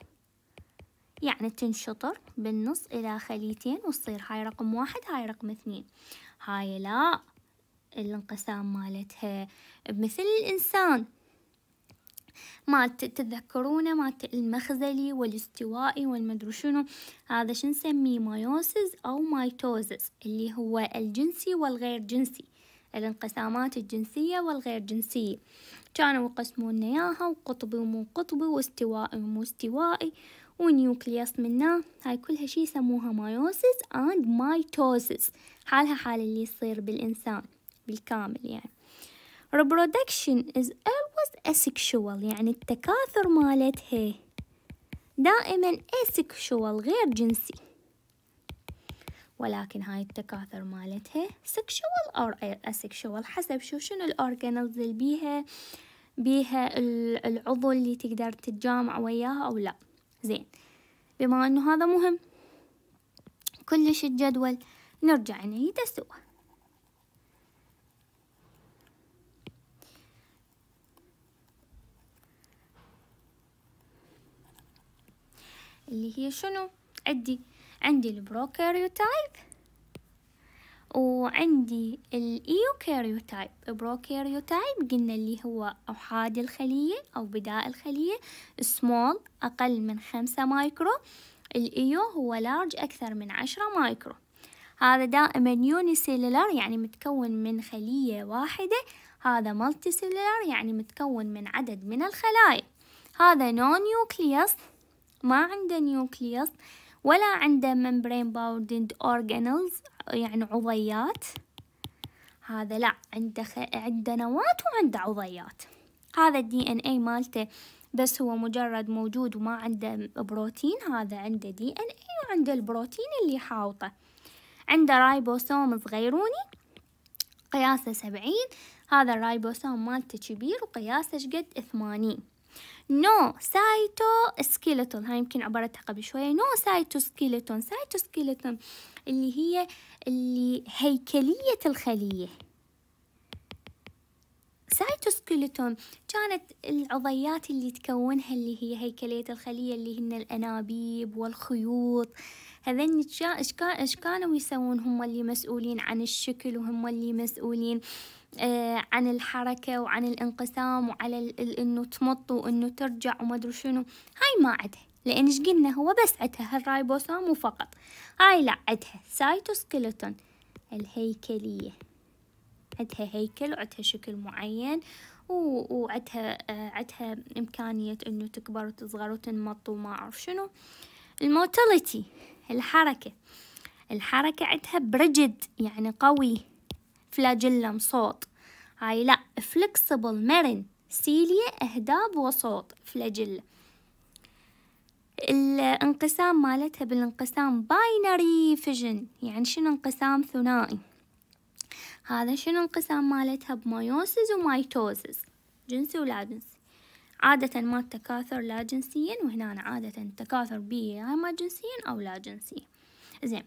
Speaker 1: يعني تنشطر بالنص إلى خليتين وتصير هاي رقم واحد هاي رقم اثنين هاي لا الانقسام مالتها بمثل الإنسان ما تتذكرون ما المخزلي والاستوائي والمدري شنو هذا شو نسميه مايوسز أو مايتوزس اللي هو الجنسي والغير جنسي الانقسامات الجنسية والغير جنسية كانوا يقسمون إياها وقطبي ومو قطبي واستوائي ومو استوائي ونيوكليوس منه هاي كلها شي يسموها مايوسز اند مايتوسيس حالها حال اللي يصير بالإنسان بالكامل يعني reproduction is a was asexual يعني التكاثر مالتها دائما asexual غير جنسي ولكن هاي التكاثر مالتها sexual or asexual حسب شو شنو الأورجانلز اللي بيها بيها العضو اللي تقدر تتجامع وياها أو لا زين بما أنه هذا مهم كلش الجدول نرجع نعيده السؤال اللي هي شنو عندي عندي البروكاريوتايب وعندي الايوكاريوتايب البروكاريوتايب قلنا اللي هو أحاد الخلية أو بداء الخلية سمول أقل من خمسة مايكرو الايو هو لارج أكثر من عشرة مايكرو هذا دائما يوني سيلولار يعني متكون من خلية واحدة هذا مالتي سيلولار يعني متكون من عدد من الخلايا هذا نون نيوكليوس ما عنده نيوكليوس ولا عنده ممبرين bound اورجانلز يعني عضيات هذا لا عنده خ... عنده نواة وعنده عضيات هذا الدي ان اي مالته بس هو مجرد موجود وما عنده بروتين هذا عنده دي ان اي وعنده البروتين اللي حاوطه عنده رايبوسوم صغيروني قياسه سبعين هذا الرايبوسوم مالته كبير وقياسه شقد ثمانين نو سايتو سكيلتون هاي يمكن عبرتها قبل شوية نو سايتو سكيلتون سايتو سكيلتون اللي هي اللي هيكلية الخلية سايتوسكلتون كانت العضيات اللي تكونها اللي هي هيكلية الخلية اللي هن الأنابيب والخيوط هذين ايش كانوا يسوون هم اللي مسؤولين عن الشكل وهم اللي مسؤولين آه، عن الحركة وعن الانقسام وعلى انه تمط وانه ترجع وما ادري شنو هاي ما عدها لان ايش قلنا هو بس عدها هالرايبوسوم وفقط هاي لا عدها سايتوسكيلتون الهيكلية عدها هيكل وعدها شكل معين وعدها آه، عدها إمكانية إنه تكبر وتصغر وتنمط وما أعرف شنو الموتاليتي الحركة الحركة عدها برجد يعني قوي فلاجيلم صوت هاي لا فلكسبل مرن سيليا اهداب وصوت فلاجيلا الانقسام مالتها بالانقسام باينري فيجن يعني شنو انقسام ثنائي هذا شنو انقسام مالتها بمايوسز ومايتوزز جنسي ولا جنسي عادة ما التكاثر لا جنسيا وهنا عادة التكاثر بيا يا ما جنسيا أو لا جنسيا زين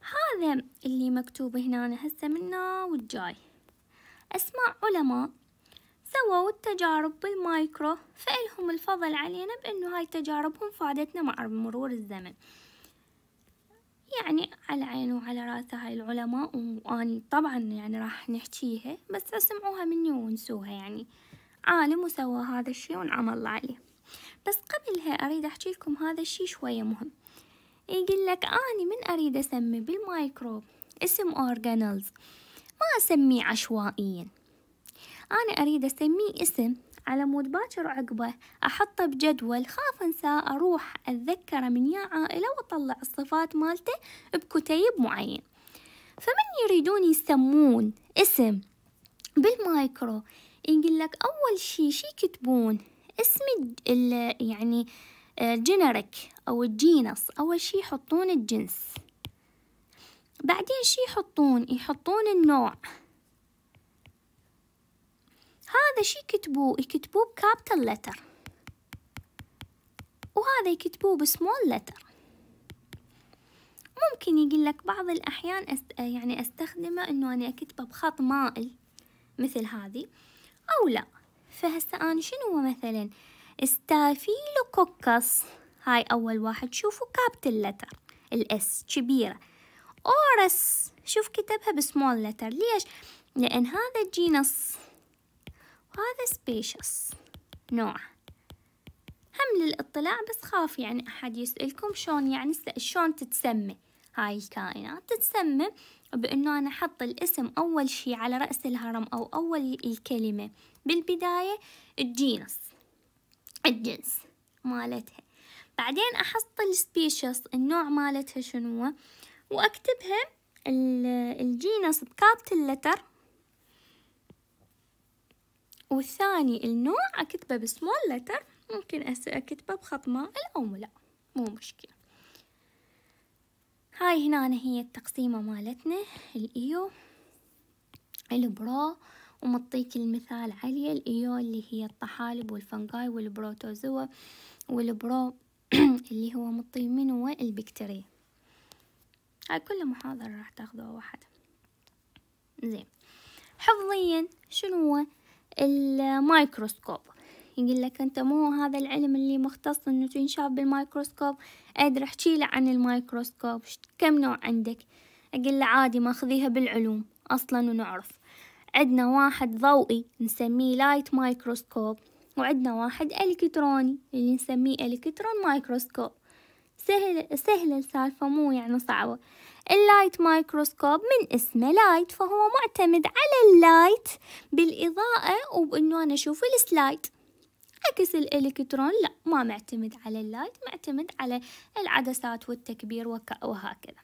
Speaker 1: هذا اللي مكتوب هنا هسه منا والجاي أسماء علماء سووا التجارب بالمايكرو فإلهم الفضل علينا بأنه هاي تجاربهم فادتنا مع مرور الزمن يعني على عيني وعلى راسي هاي العلماء وأني طبعا يعني راح نحكيها بس اسمعوها مني وانسوها يعني عالم وسوى هذا الشي وانعم الله عليه بس قبلها أريد أحكي لكم هذا الشي شوية مهم يقول لك أني من أريد أسمي بالمايكروب اسم أورجانلز ما أسميه عشوائيا أنا أريد أسميه اسم على مود باكر عقبه أحطه بجدول خاف أنساه أروح أتذكره من يا عائلة وأطلع الصفات مالته بكتيب معين فمن يريدون يسمون اسم بالمايكرو يقول لك أول شي شي يكتبون اسم يعني جنريك آه، أو الجينس أول شي يحطون الجنس بعدين شي يحطون يحطون النوع هذا شي يكتبوه يكتبوه بكابتل لتر وهذا يكتبوه بسمول لتر ممكن يقول لك بعض الأحيان أست... يعني أستخدمه إنه أنا أكتبه بخط مائل مثل هذه أو لا فهسه أنا شنو مثلا استافيلوكوكس هاي أول واحد شوفوا كابتل لتر الإس كبيرة أورس شوف كتبها بسمول لتر ليش؟ لأن هذا جينس وهذا سبيشس نوع هم للاطلاع بس خاف يعني أحد يسألكم شلون يعني شلون تتسمى هاي الكائنات تتسمى بأنه أنا أحط الاسم أول شي على رأس الهرم أو أول الكلمة بالبداية الجينس الجنس مالتها بعدين أحط السبيشيس النوع مالتها شنو وأكتبها الجينس بكابت اللتر والثاني النوع أكتبه بسمول لتر ممكن أكتبه بخط مائل أو لا مو مشكلة هاي هنا هي التقسيمة مالتنا الإيو البرو ومطيك المثال عليه الإيو اللي هي الطحالب والفنجاي والبروتوزوا والبرو اللي هو مطي منو البكتيريا هاي كل محاضرة راح تاخذوها واحدة زين حفظيا شنو هو الميكروسكوب يقول لك انت مو هذا العلم اللي مختص انه تنشاف بالمايكروسكوب ادري إيه، احكي له عن الميكروسكوب كم نوع عندك اقول له عادي ماخذيها بالعلوم اصلا ونعرف عندنا واحد ضوئي نسميه لايت مايكروسكوب وعندنا واحد إلكتروني اللي نسميه إلكترون مايكروسكوب سهل سهلة السالفة مو يعني صعبة اللايت مايكروسكوب من اسمه لايت فهو معتمد على اللايت بالإضاءة وبأنه أنا أشوف السلايد عكس الإلكترون لا ما معتمد على اللايت معتمد على العدسات والتكبير وهكذا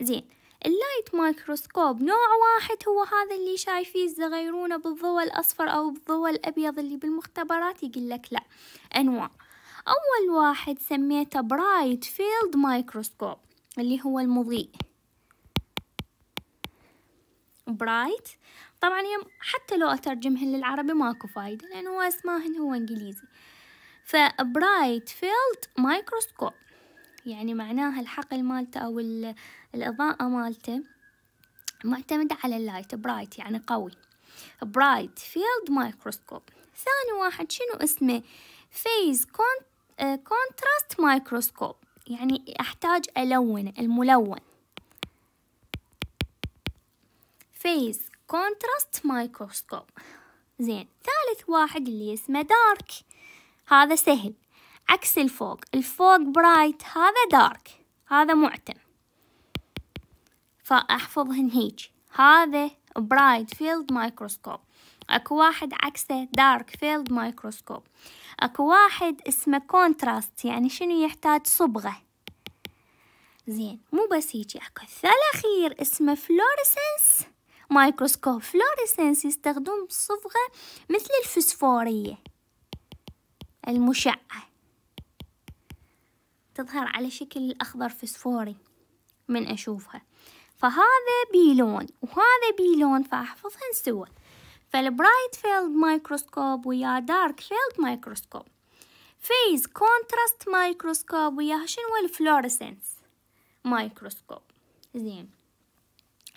Speaker 1: زين اللايت مايكروسكوب نوع واحد هو هذا اللي شايفيه الزغيرونة بالضوء الأصفر أو بالضوء الأبيض اللي بالمختبرات لك لا أنواع أول واحد سميته برايت فيلد مايكروسكوب اللي هو المضيء برايت طبعا حتى لو أترجمهن للعربي ماكو فايدة لأنه اسمه هو إنجليزي فبرايت فيلد مايكروسكوب يعني معناها الحقل مالته أو الإضاءة مالته معتمدة على اللايت برايت يعني قوي برايت فيلد مايكروسكوب ثاني واحد شنو اسمه فيز كونتراست مايكروسكوب يعني أحتاج ألون الملون فيز كونتراست مايكروسكوب زين ثالث واحد اللي اسمه دارك هذا سهل عكس الفوق الفوق برايت هذا دارك هذا معتم فأحفظهن هيج هذا برايت فيلد مايكروسكوب اكو واحد عكسه دارك فيلد مايكروسكوب اكو واحد اسمه كونتراست يعني شنو يحتاج صبغة زين مو بس هيجي اكو الثلاخير اسمه فلوريسنس مايكروسكوب فلوريسنس يستخدم صبغة مثل الفسفورية المشعة تظهر على شكل أخضر فسفوري من أشوفها فهذا بيلون وهذا بيلون فأحفظهن سوا فالبرايت فيلد مايكروسكوب ويا دارك فيلد مايكروسكوب فيز كونتراست مايكروسكوب ويا شنو الفلوريسنس مايكروسكوب زين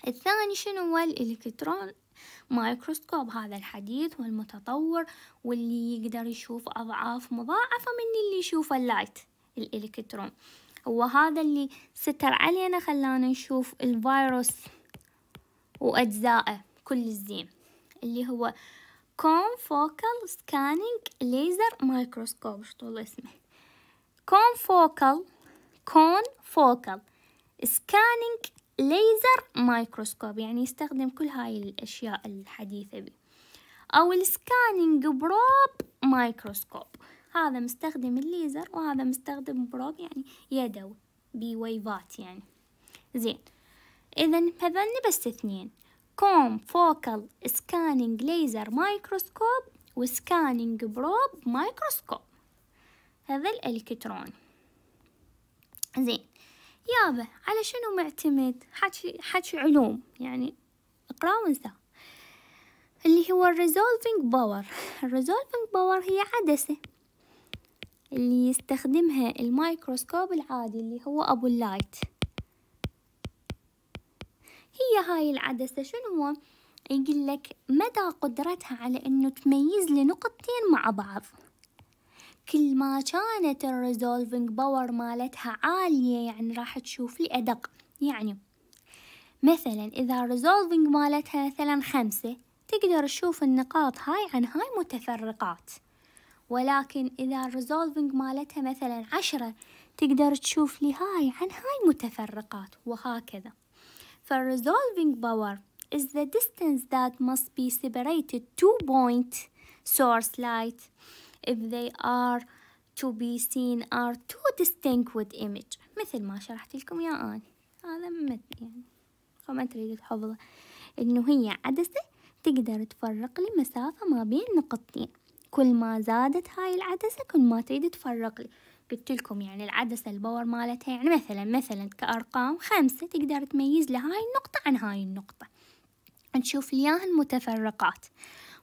Speaker 1: الثاني شنو هو الالكترون مايكروسكوب هذا الحديث والمتطور واللي يقدر يشوف أضعاف مضاعفة من اللي يشوف اللايت الإلكترون وهذا اللي ستر علينا خلانا نشوف الفيروس وأجزائه كل الزين اللي هو كون فوكال سكانينج ليزر مايكروسكوب شو طول اسمه كون فوكال كون فوكال سكانينج ليزر مايكروسكوب يعني يستخدم كل هاي الأشياء الحديثة بي أو السكانينج بروب مايكروسكوب هذا مستخدم الليزر وهذا مستخدم بروب يعني يدوي بويفات يعني زين إذا هذن بس اثنين كوم فوكال سكانينج ليزر مايكروسكوب وسكانينج بروب مايكروسكوب هذا الإلكترون زين يابا على شنو معتمد حكي حكي علوم يعني اقرا وانسى اللي هو الريزولفينج باور الريزولفينج باور هي عدسة اللي يستخدمها الميكروسكوب العادي اللي هو أبو اللايت هي هاي العدسة شنو يقول لك مدى قدرتها على أنه تميز لنقطتين مع بعض كل ما كانت الريزولفينج باور مالتها عالية يعني راح تشوف لي أدق يعني مثلا إذا الريزولفينج مالتها مثلا خمسة تقدر تشوف النقاط هاي عن هاي متفرقات ولكن إذا الريزولفينج مالتها مثلا عشرة تقدر تشوف لي هاي عن هاي متفرقات وهكذا فالريزولفينج power is the distance that must be separated two point source light if they are to be seen are two distinct image مثل ما شرحت لكم يا آن هذا مثل يعني ما تريد تحفظه إنه هي عدسة تقدر تفرق لي مسافة ما بين نقطتين كل ما زادت هاي العدسة كل ما تريد تفرق لي قلت لكم يعني العدسة الباور مالتها يعني مثلا مثلا كأرقام خمسة تقدر تميز لي هاي النقطة عن هاي النقطة نشوف ليها المتفرقات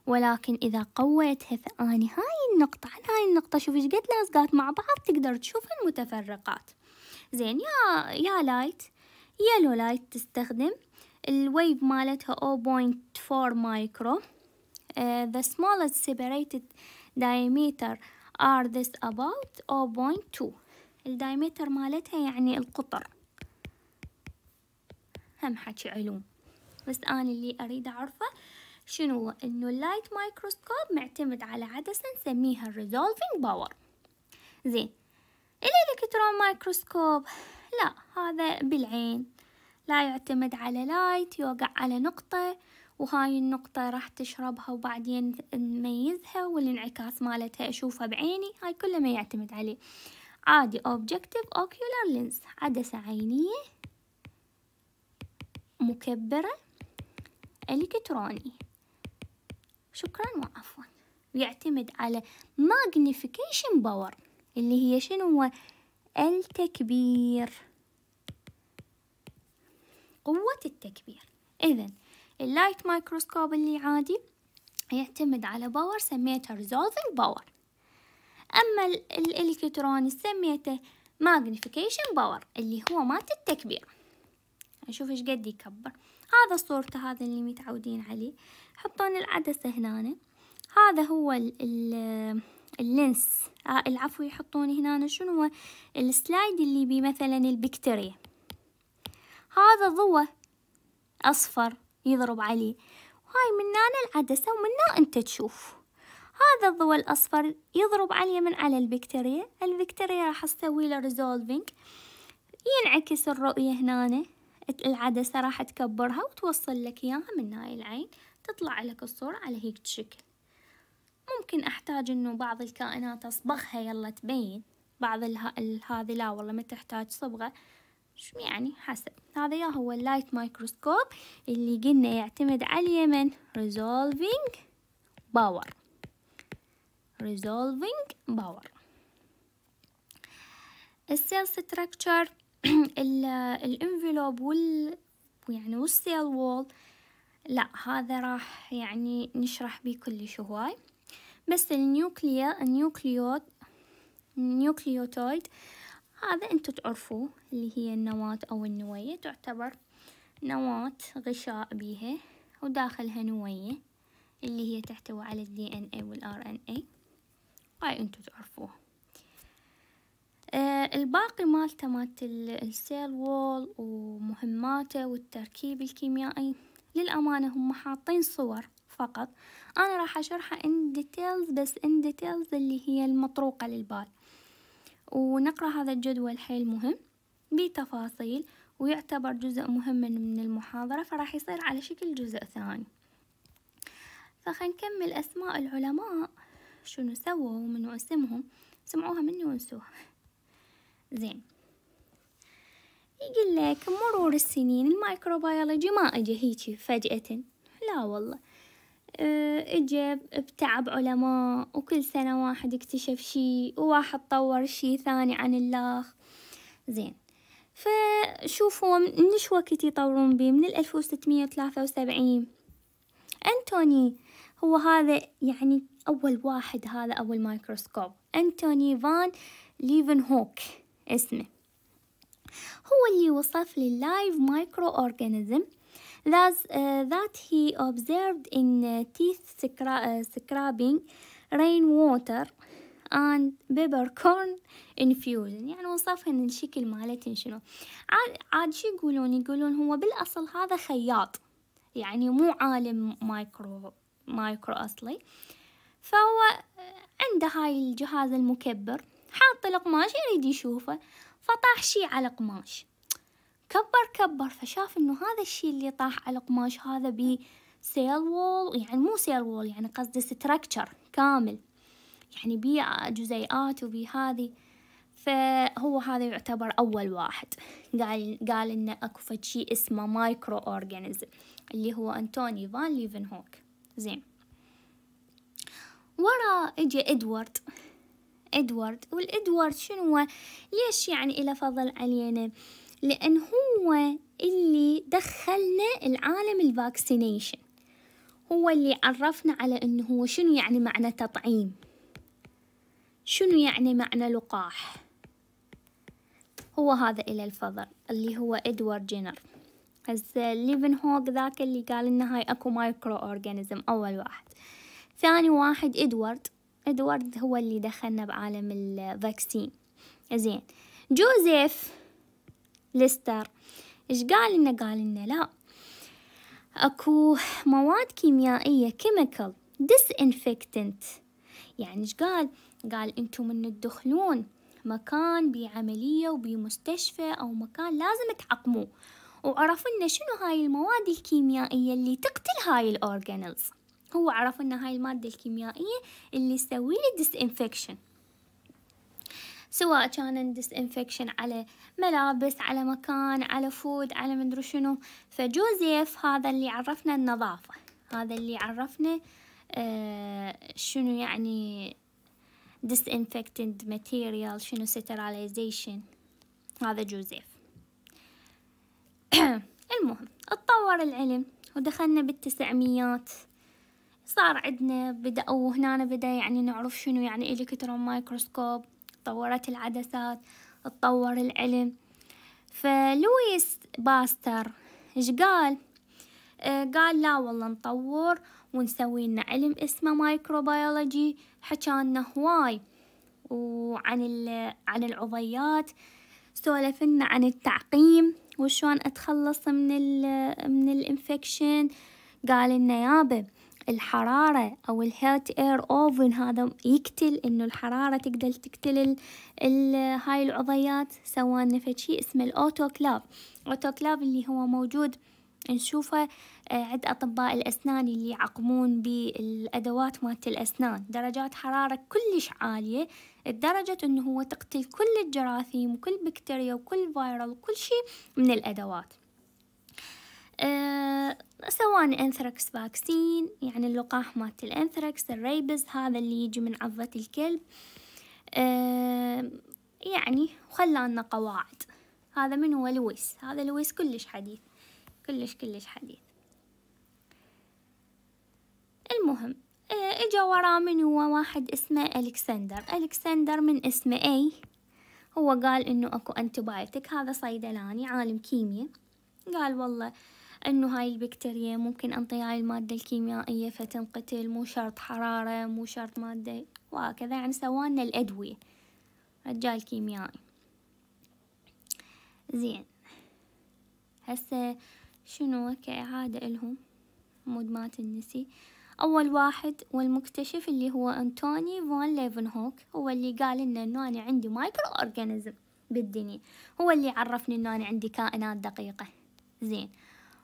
Speaker 1: ولكن إذا قويتها فأني هاي النقطة عن هاي النقطة شوف إيش قد لازقات مع بعض تقدر تشوف المتفرقات زين يا يا لايت يلو لايت تستخدم الويف مالتها 0.4 مايكرو Uh, the smallest separated diameter are this about 0.2 الدايمتر مالتها يعني القطر هم حكي علوم بس أنا اللي أريد أعرفه شنو إنه اللايت مايكروسكوب معتمد على عدسة نسميها الريزولفينج باور زين الإلكترون مايكروسكوب لا هذا بالعين لا يعتمد على لايت يوقع على نقطة وهاي النقطة راح تشربها وبعدين نميزها والانعكاس مالتها أشوفها بعيني هاي كله ما يعتمد عليه عادي objective ocular lens عدسة عينية مكبرة إلكتروني شكرا وعفوا ويعتمد على magnification باور اللي هي شنو هو التكبير قوة التكبير إذا اللايت مايكروسكوب اللي عادي يعتمد على باور سميته ريزولفينج باور أما الالكترون سميته ماغنيفيكيشن باور اللي هو مالت التكبير اشوف ايش قد يكبر هذا صورته هذا اللي متعودين عليه حطون العدسة هنا هذا هو ال ال اللينس آه، العفو يحطون هنا شنو هو السلايد اللي بيه مثلا البكتيريا هذا ضوء أصفر يضرب عليه من هنا العدسة هنا أنت تشوف هذا الضوء الأصفر يضرب عليه من على البكتيريا البكتيريا راح تسوي له ريزولفينج ينعكس الرؤية هنا العدسة راح تكبرها وتوصل لك إياها من هاي العين تطلع لك الصورة على هيك شكل ممكن أحتاج إنه بعض الكائنات أصبغها يلا تبين بعض هذه لا والله ما تحتاج صبغة شو يعني حسب هذا يا هو اللايت مايكروسكوب اللي قلنا يعتمد على اليمن ريزولفينج باور ريزولفينج باور السيل ستراكشر الانفلوب وال يعني والسيل وول لا هذا راح يعني نشرح بيه كلش هواي بس النيوكليا النيوكليوت النيوكليوتويد هذا انتو تعرفوه اللي هي النواة او النوية تعتبر نواة غشاء بيها وداخلها نوية اللي هي تحتوي على الدي ان اي والار ان اي هاي انتو تعرفوه آه الباقي مالته مالت السيل وول ومهماته والتركيب الكيميائي للأمانة هم حاطين صور فقط أنا راح أشرحها إن ديتيلز بس إن ديتيلز اللي هي المطروقة للبال ونقرأ هذا الجدول حيل مهم بتفاصيل ويعتبر جزء مهم من المحاضرة فراح يصير على شكل جزء ثاني فخنكمل أسماء العلماء شنو سووا ومن اسمهم سمعوها مني وانسوها زين يقول لك مرور السنين المايكروبيولوجي ما اجى هيجي فجأة لا والله آه، اجى بتعب علماء وكل سنة واحد اكتشف شي وواحد طور شي ثاني عن الله زين فشوفوا منش وقت يطورون بيه من الألف وستمية وثلاثة وسبعين أنتوني هو هذا يعني أول واحد هذا أول مايكروسكوب أنتوني فان ليفن هوك اسمه هو اللي وصف لللايف مايكرو أورجانيزم Plus, uh, that he observed in uh, teeth scra uh, scrubbing, rainwater, and peppercorn infusion يعني وصفهن الشكل مالتهن شنو عاد شو يقولون يقولون هو بالأصل هذا خياط يعني مو عالم مايكرو مايكرو أصلي فهو عنده هاي الجهاز المكبر حاط القماش يريد يشوفه فطاح شي على القماش كبر كبر فشاف انه هذا الشي اللي طاح على القماش هذا بيه سيل وول يعني مو سيل وول يعني قصدي ستراكتشر كامل يعني بيه جزيئات وبي هذه فهو هذا يعتبر أول واحد قال قال إن أكو شيء اسمه مايكرو أورجانيزم اللي هو أنتوني فان ليفن هوك زين ورا إجا إدوارد إدوارد والإدوارد شنو ليش يعني إلى فضل علينا لأن هو اللي دخلنا العالم الفاكسينيشن هو اللي عرفنا على أنه هو شنو يعني معنى تطعيم شنو يعني معنى لقاح هو هذا إلى الفضل اللي هو إدوارد جينر هذا ليفن هوغ ذاك اللي قال إن هاي اكو مايكرو اورجانيزم اول واحد ثاني واحد ادوارد ادوارد هو اللي دخلنا بعالم الفاكسين زين جوزيف ليستر إيش قال لنا قال لنا لا أكو مواد كيميائية ديس disinfectant يعني إيش قال قال أنتم من تدخلون مكان بعملية وبمستشفى أو مكان لازم تعقموه وعرفوا لنا شنو هاي المواد الكيميائية اللي تقتل هاي الأورجانلز هو عرف لنا هاي المادة الكيميائية اللي تسوي لي disinfection سواء كان ديس انفكشن على ملابس على مكان على فود على مدري شنو فجوزيف هذا اللي عرفنا النظافة هذا اللي عرفنا آه، شنو يعني انفكتد ماتيريال شنو سترايزيشن هذا جوزيف المهم اتطور العلم ودخلنا بالتسعميات صار عندنا بدأوا هنا بدأ يعني نعرف شنو يعني إلكترون مايكروسكوب تطورت العدسات تطور العلم فلويس باستر ايش قال آه، قال لا والله نطور ونسوي لنا علم اسمه مايكروبيولوجي حكانا هواي وعن عن العضيات سولف لنا عن التعقيم وشلون اتخلص من ال من الانفكشن قال لنا يابا الحرارة أو الهات اير اوفن هذا يقتل إنه الحرارة تقدر تقتل هاي العضيات سوالنا شيء اسمه الأوتوكلاف أوتوكلاف اللي هو موجود نشوفه آه، عند أطباء الأسنان اللي يعقمون بالأدوات مالت الأسنان درجات حرارة كلش عالية لدرجة أنه هو تقتل كل الجراثيم وكل بكتيريا وكل فيروس وكل شيء من الأدوات آه، سواء انثراكس فاكسين يعني اللقاح مالت الانثراكس الريبز هذا اللي يجي من عضة الكلب آه، يعني خلانا قواعد هذا من هو لويس هذا لويس كلش حديث كلش كلش حديث المهم آه، اجا وراه من هو واحد اسمه الكسندر الكسندر من اسمه اي هو قال انه اكو انتبايتك هذا صيدلاني عالم كيمياء قال والله أنه هاي البكتيريا ممكن أنطيها المادة الكيميائية فتنقتل مو شرط حرارة مو شرط مادة وهكذا يعني سوالنا الأدوية رجال كيميائي زين هسه شنو كإعادة إلهم مود ما تنسي أول واحد والمكتشف اللي هو أنتوني فون ليفنهوك هو اللي قال لنا إنه أنا عندي مايكرو أورجانيزم بالدنيا هو اللي عرفني إنه أنا عندي كائنات دقيقة زين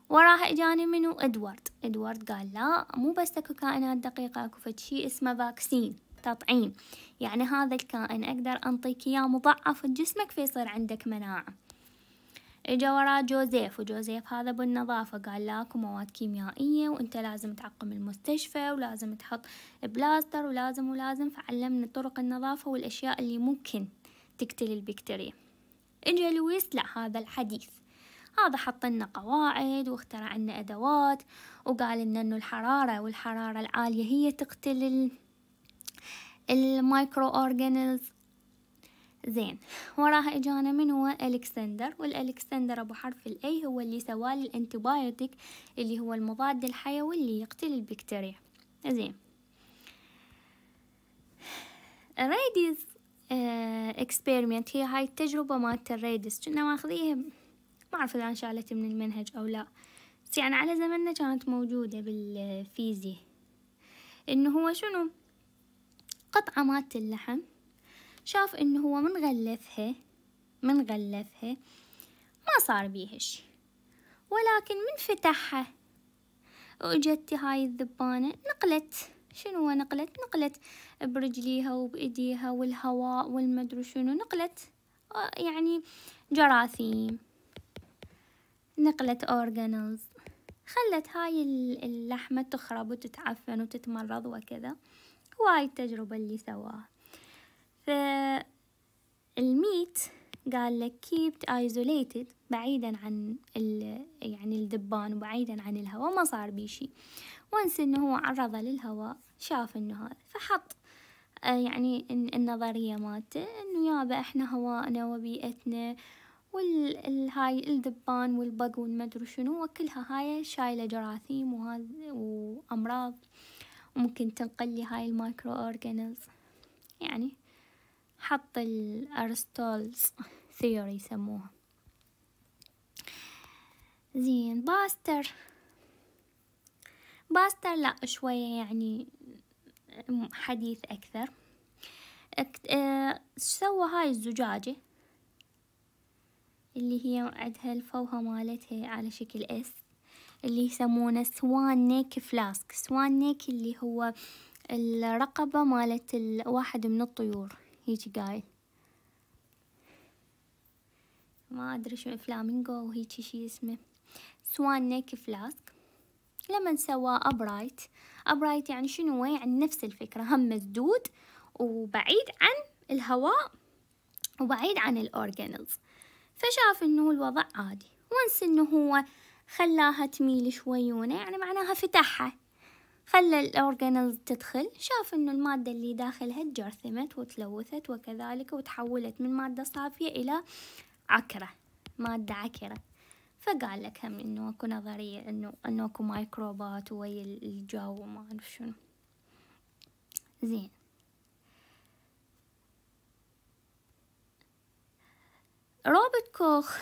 Speaker 1: وراها اجاني منو ادوارد ادوارد قال لا مو بس اكو كائنات دقيقة اكو فد شي اسمه فاكسين تطعيم يعني هذا الكائن اقدر انطيك اياه مضعف جسمك فيصير عندك مناعة اجا وراه جوزيف وجوزيف هذا بالنظافة قال لا اكو مواد كيميائية وانت لازم تعقم المستشفى ولازم تحط بلاستر ولازم ولازم فعلمنا طرق النظافة والاشياء اللي ممكن تقتل البكتيريا اجا لويس لا هذا الحديث هذا حط لنا قواعد واخترع لنا أدوات وقال لنا إنه الحرارة والحرارة العالية هي تقتل المايكرو أورجانيز زين وراها اجانا من هو الكسندر والالكسندر ابو حرف الاي هو اللي سوى لي الانتبايوتيك اللي هو المضاد الحيوي اللي يقتل البكتيريا زين ريديز اكسبيرمنت آه، هي هاي التجربة مالت الريديز كنا ماخذيها ما أعرف إذا انشالت من المنهج أو لا بس يعني على زمننا كانت موجودة بالفيزياء إنه هو شنو قطعة مالت اللحم شاف إنه هو من غلفها من غلفها ما صار بيها شي ولكن من فتحها وجدت هاي الذبانة نقلت شنو نقلت نقلت برجليها وبإيديها والهواء والمدري شنو نقلت آه، يعني جراثيم نقلت أورجانلز خلت هاي اللحمة تخرب وتتعفن وتتمرض وكذا هواي التجربة اللي سواها فالميت قال لك كيبت isolated بعيدا عن يعني الدبان وبعيدا عن الهواء ما صار بيه شي وانس انه هو عرضه للهواء شاف انه هذا فحط يعني النظرية مالته انه يابا احنا هوائنا وبيئتنا والهاي الدبان والبق والمدري شنو وكلها هاي شايلة جراثيم وهذا وأمراض وممكن تنقل لي هاي المايكرو أورجانيز يعني حط الارستولز ثيوري يسموها زين باستر باستر لا شوية يعني حديث أكثر آه، سوى هاي الزجاجة اللي هي عندها الفوهة مالتها على شكل اس اللي يسمونه سوان نيك فلاسك سوان نيك اللي هو الرقبة مالت الواحد من الطيور هيجي قايل ما أدري شنو فلامينغو هيجي شي اسمه سوان نيك فلاسك لما سوا أبرايت أبرايت يعني شنو يعني نفس الفكرة هم مسدود وبعيد عن الهواء وبعيد عن الأورجانلز فشاف انه الوضع عادي ونس انه هو خلاها تميل شويونه يعني معناها فتحها خلى الأورجانيز تدخل شاف إنه المادة اللي داخلها تجرثمت وتلوثت وكذلك وتحولت من مادة صافية إلى عكرة مادة عكرة فقال لك هم إنه أكو نظرية إنه إنه أكو مايكروبات ويا الجو وما أعرف شنو زين روبرت كوخ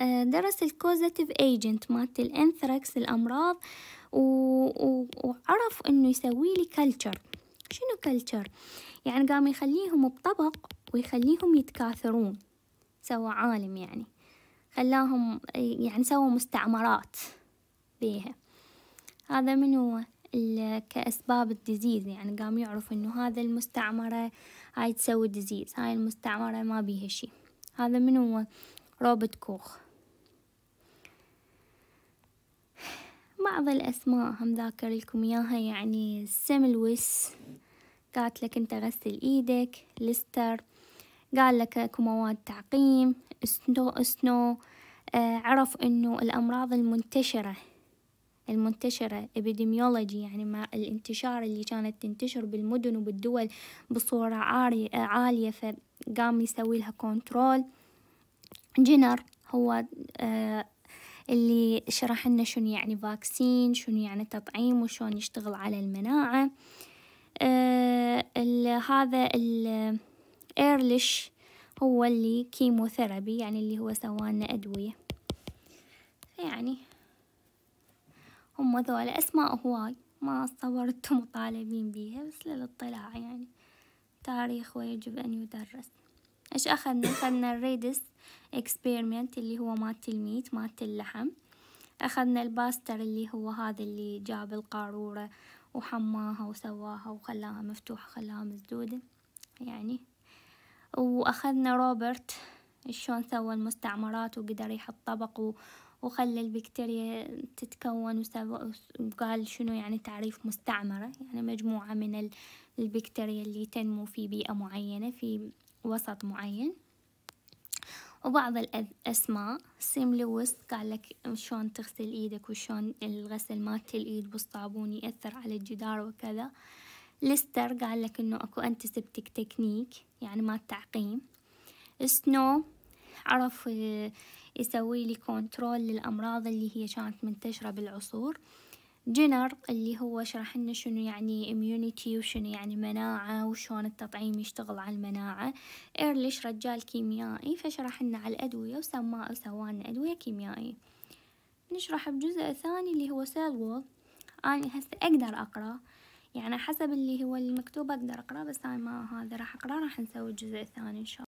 Speaker 1: آه، درس الكوزاتيف ايجنت مالت الانثراكس الامراض وعرف انه يسوي لي كلتشر شنو كلتشر يعني قام يخليهم بطبق ويخليهم يتكاثرون سوى عالم يعني خلاهم يعني سوى مستعمرات بيها هذا من هو كأسباب الديزيز يعني قام يعرف إنه هذا المستعمرة هاي تسوي ديزيز هاي المستعمرة ما بيها شي هذا من هو روبرت كوخ بعض الأسماء هم ذاكر لكم إياها يعني سيملويس قالت لك أنت غسل إيدك ليستر قال لك اكو مواد تعقيم سنو سنو آه، عرف أنه الأمراض المنتشرة المنتشرة إبيديميولوجي يعني مع الانتشار اللي كانت تنتشر بالمدن وبالدول بصورة عالية فقام يسوي لها كنترول جينر هو آه، اللي شرح لنا شنو يعني فاكسين شنو يعني تطعيم وشون يشتغل على المناعة آه، هذا الإيرليش هو اللي كيموثيرابي يعني اللي هو سوالنا أدوية يعني هم ذولا أسماء هواي ما استورتوا مطالبين بيها بس للاطلاع يعني تاريخ ويجب أن يدرس إيش أخذنا أخذنا الريدس إكسبيرمنت اللي هو مات الميت مات اللحم أخذنا الباستر اللي هو هذا اللي جاب القارورة وحماها وسواها وخلاها مفتوحة خلاها مسدودة يعني وأخذنا روبرت شلون سوى المستعمرات وقدر يحط طبق وخلى البكتيريا تتكون وقال شنو يعني تعريف مستعمرة يعني مجموعة من البكتيريا اللي تنمو في بيئة معينة في وسط معين وبعض الأسماء سيم لويس قال لك شلون تغسل إيدك وشون الغسل مالت الإيد بالصابون يأثر على الجدار وكذا ليستر قال لك إنه أكو أنتسبتك تكنيك يعني ما التعقيم سنو عرف يسوي لي كنترول للأمراض اللي هي كانت منتشرة بالعصور جنر اللي هو شرح لنا شنو يعني اميونيتي وشنو يعني مناعة وشون التطعيم يشتغل على المناعة إيرليش رجال كيميائي فشرح لنا على الأدوية وسماء وسوان أدوية كيميائية نشرح بجزء ثاني اللي هو سيل وول أنا هسه أقدر أقرأ يعني حسب اللي هو المكتوب أقدر أقرأ بس أنا ما هذا راح أقرأ راح نسوي الجزء الثاني إن شاء الله